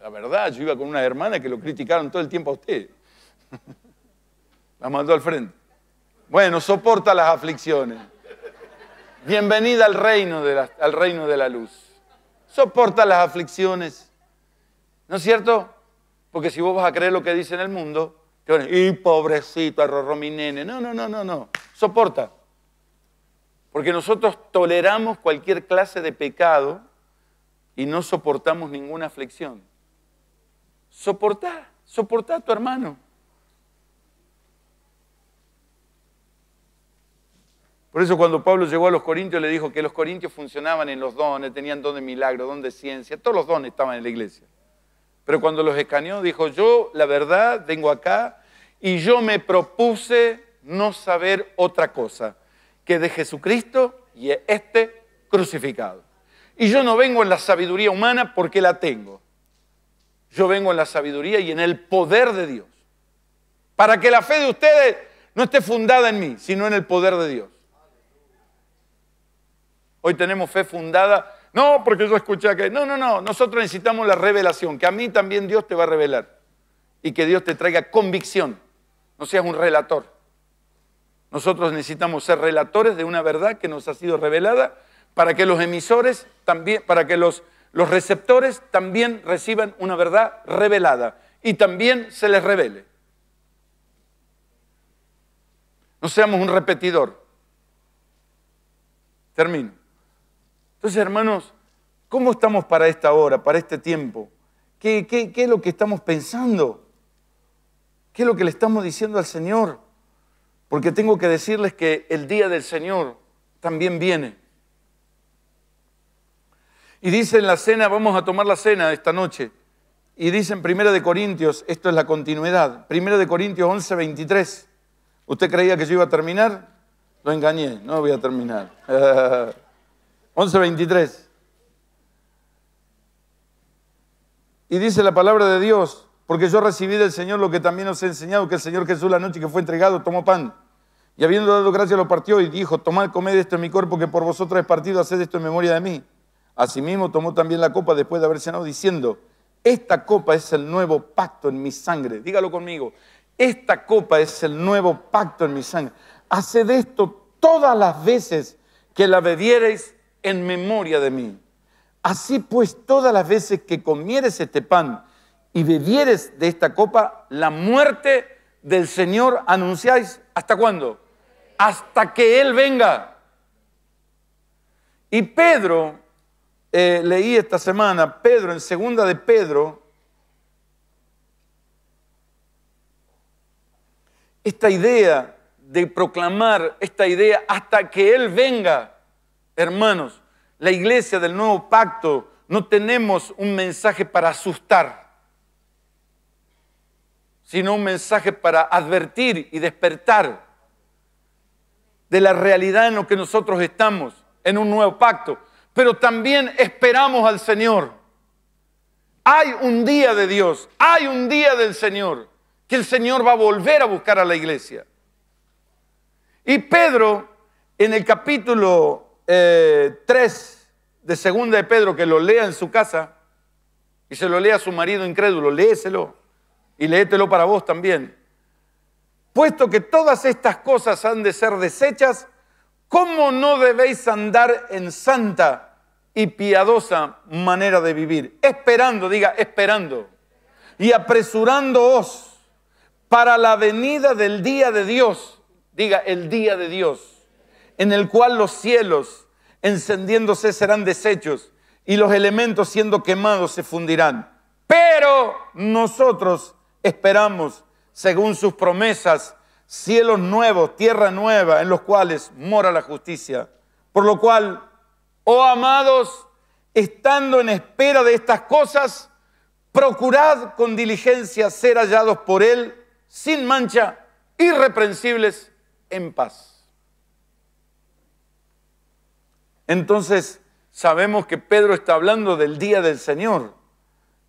A: la verdad, yo iba con una hermana que lo criticaron todo el tiempo a usted. la mandó al frente. Bueno, soporta las aflicciones. Bienvenida al reino, de la, al reino de la luz. Soporta las aflicciones. ¿No es cierto? Porque si vos vas a creer lo que dice en el mundo, te y pobrecito, arrorro mi nene. No, no, no, no, no. Soporta. Porque nosotros toleramos cualquier clase de pecado y no soportamos ninguna aflicción. Soportá, soportá a tu hermano. Por eso cuando Pablo llegó a los Corintios le dijo que los Corintios funcionaban en los dones, tenían don de milagro, don de ciencia, todos los dones estaban en la iglesia. Pero cuando los escaneó dijo, yo la verdad vengo acá y yo me propuse no saber otra cosa que de Jesucristo y este crucificado. Y yo no vengo en la sabiduría humana porque la tengo. Yo vengo en la sabiduría y en el poder de Dios. Para que la fe de ustedes no esté fundada en mí, sino en el poder de Dios. Hoy tenemos fe fundada, no porque yo escuché que, no, no, no, nosotros necesitamos la revelación, que a mí también Dios te va a revelar y que Dios te traiga convicción, no seas un relator. Nosotros necesitamos ser relatores de una verdad que nos ha sido revelada para que los emisores también, para que los, los receptores también reciban una verdad revelada y también se les revele. No seamos un repetidor. Termino. Entonces, hermanos, ¿cómo estamos para esta hora, para este tiempo? ¿Qué, qué, qué es lo que estamos pensando? ¿Qué es lo que le estamos diciendo al Señor? porque tengo que decirles que el día del Señor también viene. Y dice en la cena, vamos a tomar la cena esta noche. Y dice en Primera de Corintios, esto es la continuidad, Primera de Corintios 11, ¿Usted creía que yo iba a terminar? Lo engañé, no voy a terminar. 11.23. Y dice la palabra de Dios, porque yo recibí del Señor lo que también os he enseñado, que el Señor Jesús la noche que fue entregado tomó pan. Y habiendo dado gracias lo partió y dijo, tomad, comed esto en mi cuerpo que por vosotros es partido, haced esto en memoria de mí. Asimismo tomó también la copa después de haber cenado diciendo, esta copa es el nuevo pacto en mi sangre. Dígalo conmigo, esta copa es el nuevo pacto en mi sangre. Haced esto todas las veces que la bebiereis en memoria de mí. Así pues, todas las veces que comieres este pan y bebieres de esta copa, la muerte del Señor anunciáis. ¿Hasta cuándo? Hasta que Él venga. Y Pedro, eh, leí esta semana, Pedro, en segunda de Pedro, esta idea de proclamar, esta idea hasta que Él venga, hermanos, la iglesia del nuevo pacto, no tenemos un mensaje para asustar sino un mensaje para advertir y despertar de la realidad en lo que nosotros estamos, en un nuevo pacto. Pero también esperamos al Señor. Hay un día de Dios, hay un día del Señor, que el Señor va a volver a buscar a la iglesia. Y Pedro, en el capítulo 3 eh, de segunda de Pedro, que lo lea en su casa, y se lo lea a su marido incrédulo, léeselo y léetelo para vos también. Puesto que todas estas cosas han de ser desechas, ¿cómo no debéis andar en santa y piadosa manera de vivir? Esperando, diga, esperando. Y apresurándoos para la venida del día de Dios, diga, el día de Dios, en el cual los cielos encendiéndose serán deshechos y los elementos siendo quemados se fundirán. Pero nosotros esperamos, según sus promesas, cielos nuevos, tierra nueva, en los cuales mora la justicia. Por lo cual, oh amados, estando en espera de estas cosas, procurad con diligencia ser hallados por Él sin mancha, irreprensibles, en paz. Entonces, sabemos que Pedro está hablando del día del Señor,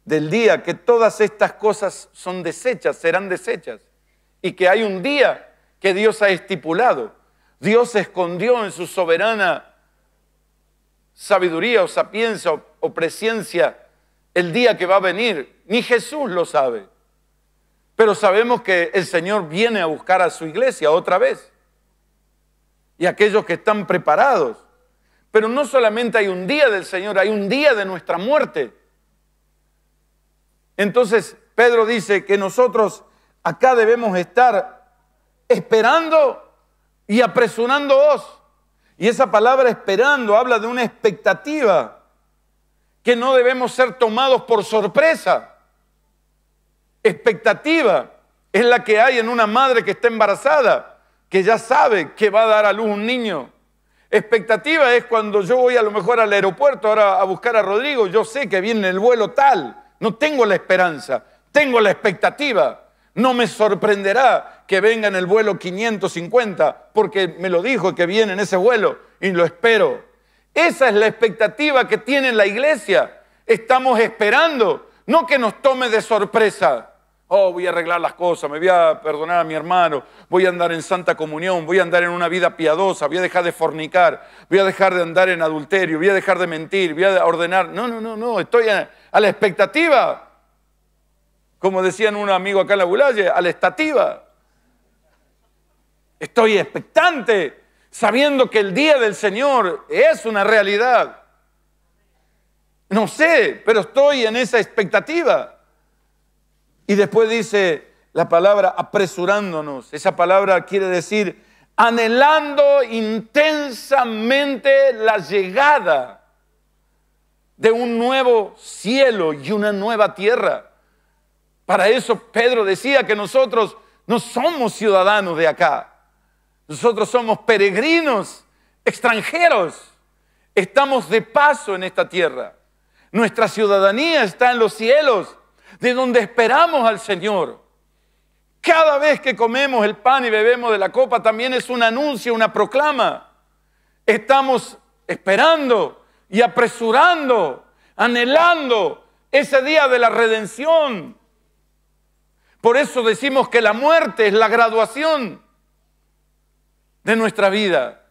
A: del día, que todas estas cosas son desechas, serán desechas, y que hay un día que Dios ha estipulado. Dios escondió en su soberana sabiduría o sapiencia o, o presencia el día que va a venir. Ni Jesús lo sabe. Pero sabemos que el Señor viene a buscar a su iglesia otra vez. Y aquellos que están preparados. Pero no solamente hay un día del Señor, hay un día de nuestra muerte. Entonces Pedro dice que nosotros acá debemos estar esperando y apresurándoos. Y esa palabra esperando habla de una expectativa que no debemos ser tomados por sorpresa. Expectativa es la que hay en una madre que está embarazada, que ya sabe que va a dar a luz un niño. Expectativa es cuando yo voy a lo mejor al aeropuerto ahora a buscar a Rodrigo, yo sé que viene el vuelo tal, no tengo la esperanza, tengo la expectativa. No me sorprenderá que venga en el vuelo 550, porque me lo dijo que viene en ese vuelo y lo espero. Esa es la expectativa que tiene la iglesia. Estamos esperando, no que nos tome de sorpresa. Oh, voy a arreglar las cosas, me voy a perdonar a mi hermano, voy a andar en santa comunión, voy a andar en una vida piadosa, voy a dejar de fornicar, voy a dejar de andar en adulterio, voy a dejar de mentir, voy a ordenar. No, no, no, no, estoy a, la expectativa. Como decían un amigo acá en la Bulaye, a la estativa. Estoy expectante, sabiendo que el día del Señor es una realidad. No sé, pero estoy en esa expectativa. Y después dice la palabra apresurándonos. Esa palabra quiere decir anhelando intensamente la llegada de un nuevo cielo y una nueva tierra. Para eso Pedro decía que nosotros no somos ciudadanos de acá. Nosotros somos peregrinos, extranjeros. Estamos de paso en esta tierra. Nuestra ciudadanía está en los cielos de donde esperamos al Señor. Cada vez que comemos el pan y bebemos de la copa también es un anuncio, una proclama. Estamos esperando y apresurando, anhelando ese día de la redención. Por eso decimos que la muerte es la graduación de nuestra vida.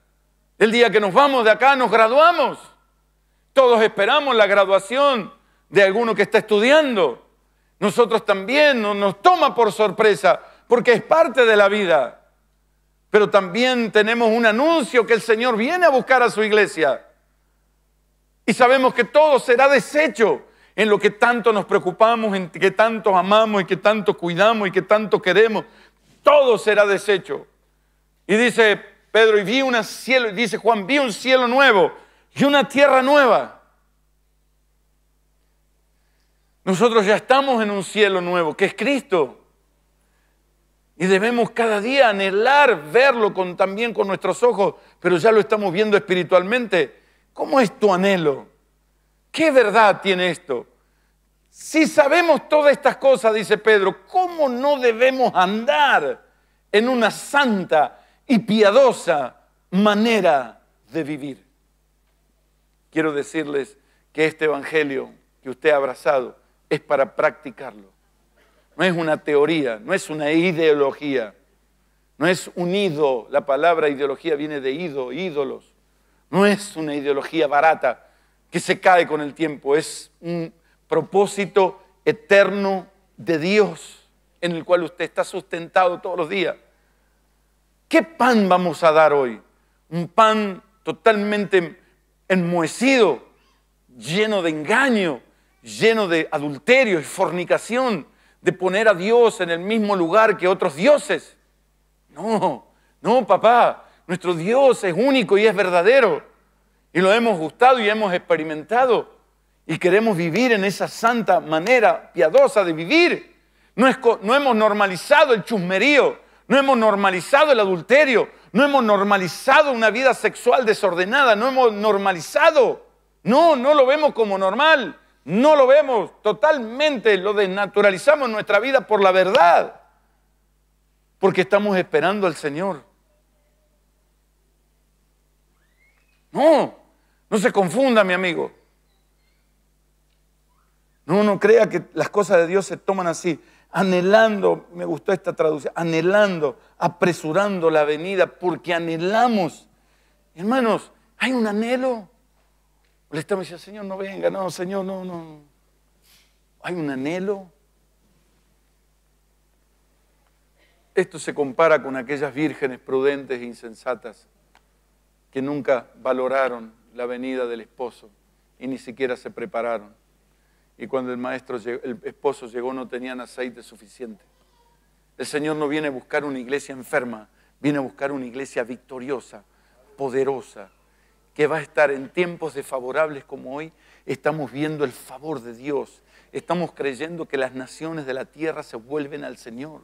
A: El día que nos vamos de acá nos graduamos. Todos esperamos la graduación de alguno que está estudiando nosotros también nos, toma por sorpresa, porque es parte de la vida. Pero también tenemos un anuncio que el Señor viene a buscar a su iglesia. Y sabemos que todo será deshecho en lo que tanto nos preocupamos, en que tanto amamos y que tanto cuidamos y que tanto queremos. Todo será deshecho. Y dice Pedro, y vi un cielo, dice Juan, vi un cielo nuevo y una tierra nueva. Nosotros ya estamos en un cielo nuevo, que es Cristo. Y debemos cada día anhelar verlo con, también con nuestros ojos, pero ya lo estamos viendo espiritualmente. ¿Cómo es tu anhelo? ¿Qué verdad tiene esto? Si sabemos todas estas cosas, dice Pedro, ¿cómo no debemos andar en una santa y piadosa manera de vivir? Quiero decirles que este Evangelio que usted ha abrazado es para practicarlo. No es una teoría, no es una ideología, no es un ídolo. La palabra ideología viene de ido ídolos. No es una ideología barata que se cae con el tiempo, es un propósito eterno de Dios en el cual usted está sustentado todos los días. ¿Qué pan vamos a dar hoy? Un pan totalmente enmohecido, lleno de engaño, lleno de adulterio y fornicación, de poner a Dios en el mismo lugar que otros dioses. No, no, papá, nuestro Dios es único y es verdadero. Y lo hemos gustado y hemos experimentado. Y queremos vivir en esa santa manera piadosa de vivir. No, no hemos normalizado el chusmerío, no hemos normalizado el adulterio, no hemos normalizado una vida sexual desordenada, no hemos normalizado. No, no lo vemos como normal. No lo vemos totalmente, lo desnaturalizamos en nuestra vida por la verdad, porque estamos esperando al Señor. No, no se confunda, mi amigo. No, no crea que las cosas de Dios se toman así, anhelando, me gustó esta traducción, anhelando, apresurando la venida, porque anhelamos. Hermanos, hay un anhelo. Le estamos diciendo, Señor, no venga, no, Señor, no, no. Hay un anhelo. Esto se compara con aquellas vírgenes prudentes e insensatas que nunca valoraron la venida del esposo y ni siquiera se prepararon. Y cuando el maestro, el esposo llegó, no tenían aceite suficiente. El Señor no viene a buscar una iglesia enferma, viene a buscar una iglesia victoriosa, poderosa, que va a estar en tiempos desfavorables como hoy, estamos viendo el favor de Dios. Estamos creyendo que las naciones de la tierra se vuelven al Señor,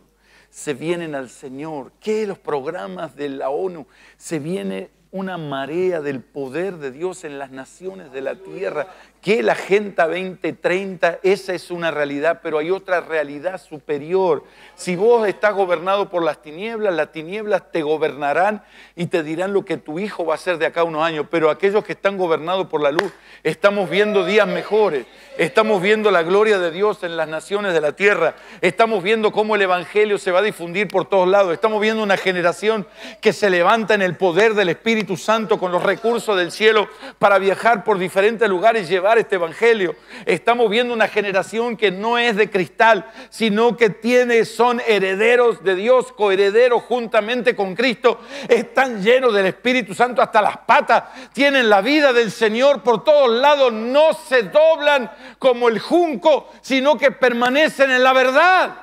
A: se vienen al Señor. Que los programas de la ONU se viene una marea del poder de Dios en las naciones de la tierra que la Agenda 2030, esa es una realidad, pero hay otra realidad superior. Si vos estás gobernado por las tinieblas, las tinieblas te gobernarán y te dirán lo que tu hijo va a hacer de acá unos años, pero aquellos que están gobernados por la luz, estamos viendo días mejores, estamos viendo la gloria de Dios en las naciones de la tierra, estamos viendo cómo el Evangelio se va a difundir por todos lados, estamos viendo una generación que se levanta en el poder del Espíritu Santo con los recursos del cielo para viajar por diferentes lugares llevar este Evangelio. Estamos viendo una generación que no es de cristal, sino que tiene, son herederos de Dios, coherederos juntamente con Cristo. Están llenos del Espíritu Santo hasta las patas, tienen la vida del Señor por todos lados, no se doblan como el junco, sino que permanecen en la verdad.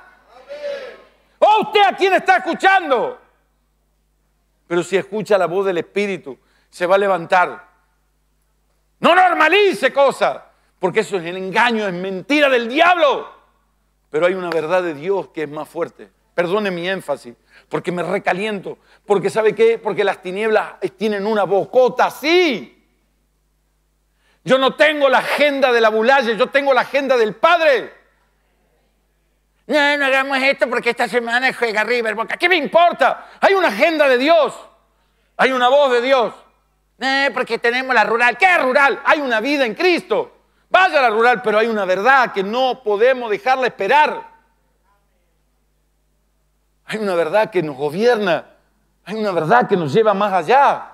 A: o oh, usted a quién está escuchando. Pero si escucha la voz del Espíritu, se va a levantar no normalice cosas, porque eso es el engaño, es mentira del diablo. Pero hay una verdad de Dios que es más fuerte. Perdone mi énfasis, porque me recaliento, porque ¿sabe qué? Porque las tinieblas tienen una bocota así. Yo no tengo la agenda de la bulalle, yo tengo la agenda del Padre. No, no hagamos esto porque esta semana juega River Boca. ¿Qué me importa? Hay una agenda de Dios. Hay una voz de Dios. Eh, porque tenemos la rural. ¿Qué rural? Hay una vida en Cristo. Vaya a la rural, pero hay una verdad que no podemos dejarla esperar. Hay una verdad que nos gobierna. Hay una verdad que nos lleva más allá.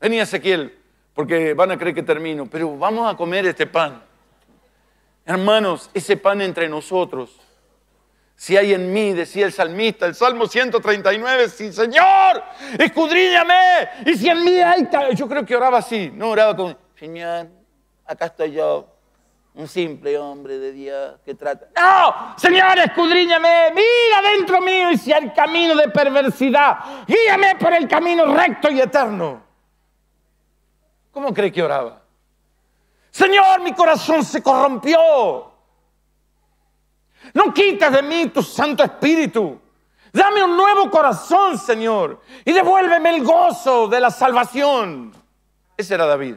A: Vení Ezequiel, porque van a creer que termino, pero vamos a comer este pan. Hermanos, ese pan entre nosotros si hay en mí, decía el salmista, el Salmo 139, sí, Señor, escudriñame. Y si en mí hay... tal... Yo creo que oraba así, no oraba como, Señor, acá estoy yo, un simple hombre de Dios que trata. No, Señor, escudriñame, mira dentro mío y si hay camino de perversidad, guíame por el camino recto y eterno. ¿Cómo cree que oraba? Señor, mi corazón se corrompió. No quitas de mí tu Santo Espíritu. Dame un nuevo corazón, Señor, y devuélveme el gozo de la salvación. Ese era David.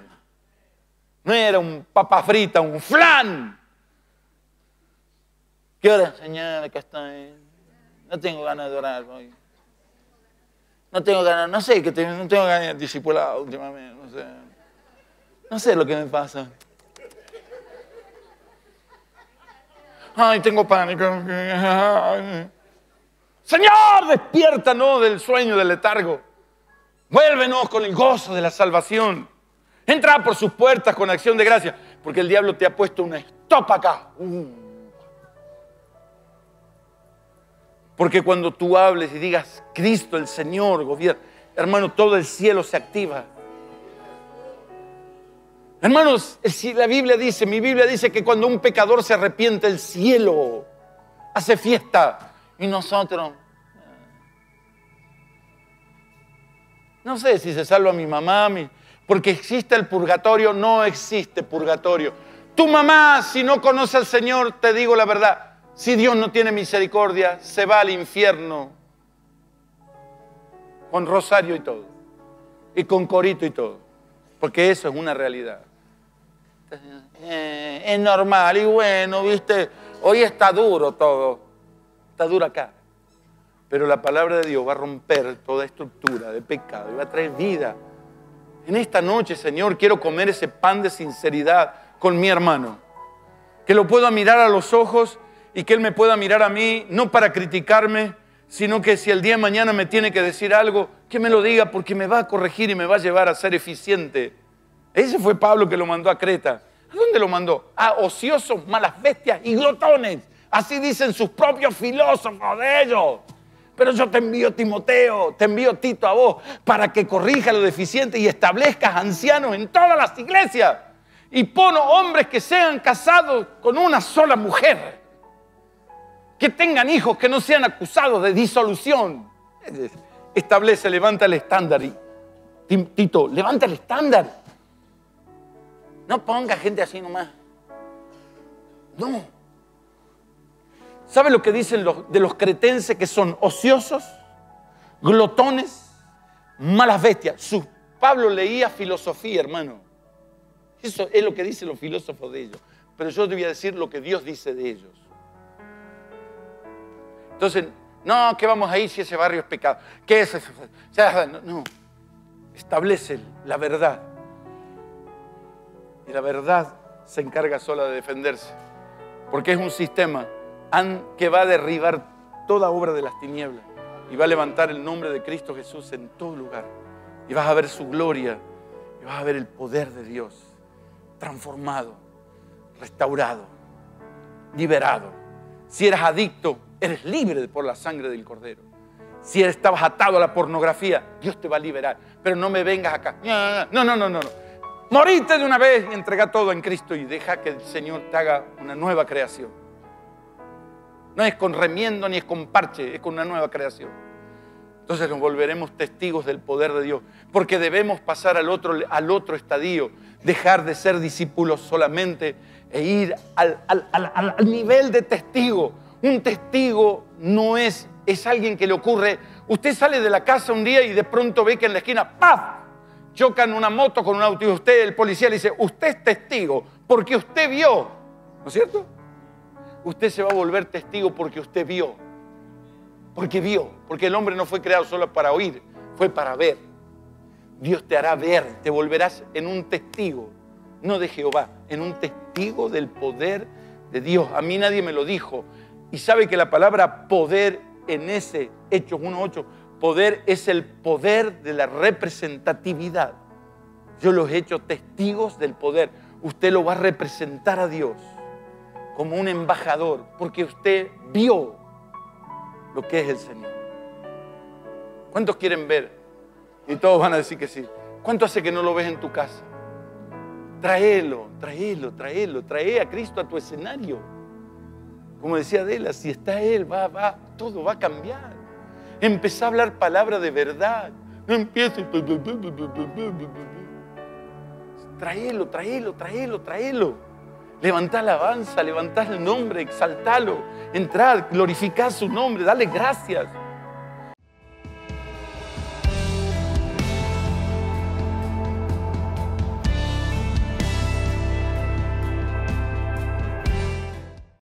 A: No era un papa frita, un flan. ¿Qué hora, Señor? está está? No tengo ganas de orar hoy. No tengo ganas, no sé, qué tengo. no tengo ganas de discipular últimamente, no sé. No sé lo que me pasa. ay, tengo pánico. Señor, despiértanos del sueño, del letargo. Vuélvenos con el gozo de la salvación. Entra por sus puertas con acción de gracia, porque el diablo te ha puesto una estopa acá. Porque cuando tú hables y digas, Cristo el Señor gobierna, hermano, todo el cielo se activa. Hermanos, si la Biblia dice, mi Biblia dice que cuando un pecador se arrepiente, el cielo hace fiesta. Y nosotros, eh, no sé si se salva mi mamá, porque existe el purgatorio, no existe purgatorio. Tu mamá, si no conoce al Señor, te digo la verdad, si Dios no tiene misericordia, se va al infierno con rosario y todo, y con corito y todo, porque eso es una realidad. Eh, es normal y bueno, viste, hoy está duro todo, está duro acá. Pero la palabra de Dios va a romper toda estructura de pecado y va a traer vida. En esta noche, Señor, quiero comer ese pan de sinceridad con mi hermano. Que lo pueda mirar a los ojos y que él me pueda mirar a mí, no para criticarme, sino que si el día de mañana me tiene que decir algo, que me lo diga porque me va a corregir y me va a llevar a ser eficiente ese fue Pablo que lo mandó a Creta. ¿A dónde lo mandó? A ociosos, malas bestias y glotones. Así dicen sus propios filósofos de ellos. Pero yo te envío Timoteo, te envío Tito a vos para que corrijas lo deficiente y establezcas ancianos en todas las iglesias. Y pon hombres que sean casados con una sola mujer. Que tengan hijos que no sean acusados de disolución. Establece, levanta el estándar. Tito, levanta el estándar. No ponga gente así nomás. No. ¿Sabe lo que dicen de los cretenses que son ociosos, glotones, malas bestias? Su, Pablo leía filosofía, hermano. Eso es lo que dicen los filósofos de ellos. Pero yo debía decir lo que Dios dice de ellos. Entonces, no, que vamos a ir si ese barrio es pecado. ¿Qué es eso? no. Establece la verdad y la verdad se encarga sola de defenderse, porque es un sistema que va a derribar toda obra de las tinieblas y va a levantar el nombre de Cristo Jesús en todo lugar. Y vas a ver su gloria y vas a ver el poder de Dios transformado, restaurado, liberado. Si eras adicto, eres libre por la sangre del Cordero. Si estabas atado a la pornografía, Dios te va a liberar. Pero no me vengas acá. No, no, no, no. no. Morite de una vez y entrega todo en Cristo y deja que el Señor te haga una nueva creación. No es con remiendo ni es con parche, es con una nueva creación. Entonces nos volveremos testigos del poder de Dios, porque debemos pasar al otro, al otro estadio, dejar de ser discípulos solamente e ir al, al nivel de testigo. Un testigo no es, es alguien que le ocurre, usted sale de la casa un día y de pronto ve que en la esquina, ¡paf! chocan una moto con un auto y usted, el policía le dice, usted es testigo porque usted vio, ¿no es cierto? Usted se va a volver testigo porque usted vio, porque vio, porque el hombre no fue creado solo para oír, fue para ver. Dios te hará ver, te volverás en un testigo, no de Jehová, en un testigo del poder de Dios. A mí nadie me lo dijo. Y sabe que la palabra poder en ese Hechos 1.8 poder es el poder de la representatividad. Yo los he hecho testigos del poder. Usted lo va a representar a Dios como un embajador, porque usted vio lo que es el Señor. ¿Cuántos quieren ver? Y todos van a decir que sí. ¿Cuánto hace que no lo ves en tu casa? Tráelo, tráelo, tráelo, trae a Cristo a tu escenario. Como decía Adela, si está Él, va, va, todo va a cambiar. Empezá a hablar palabra de verdad. No empieces. Traelo, traelo, traelo, traelo. Levantá alabanza, levantá el nombre, exaltalo. Entrad, glorificad su nombre, dale gracias.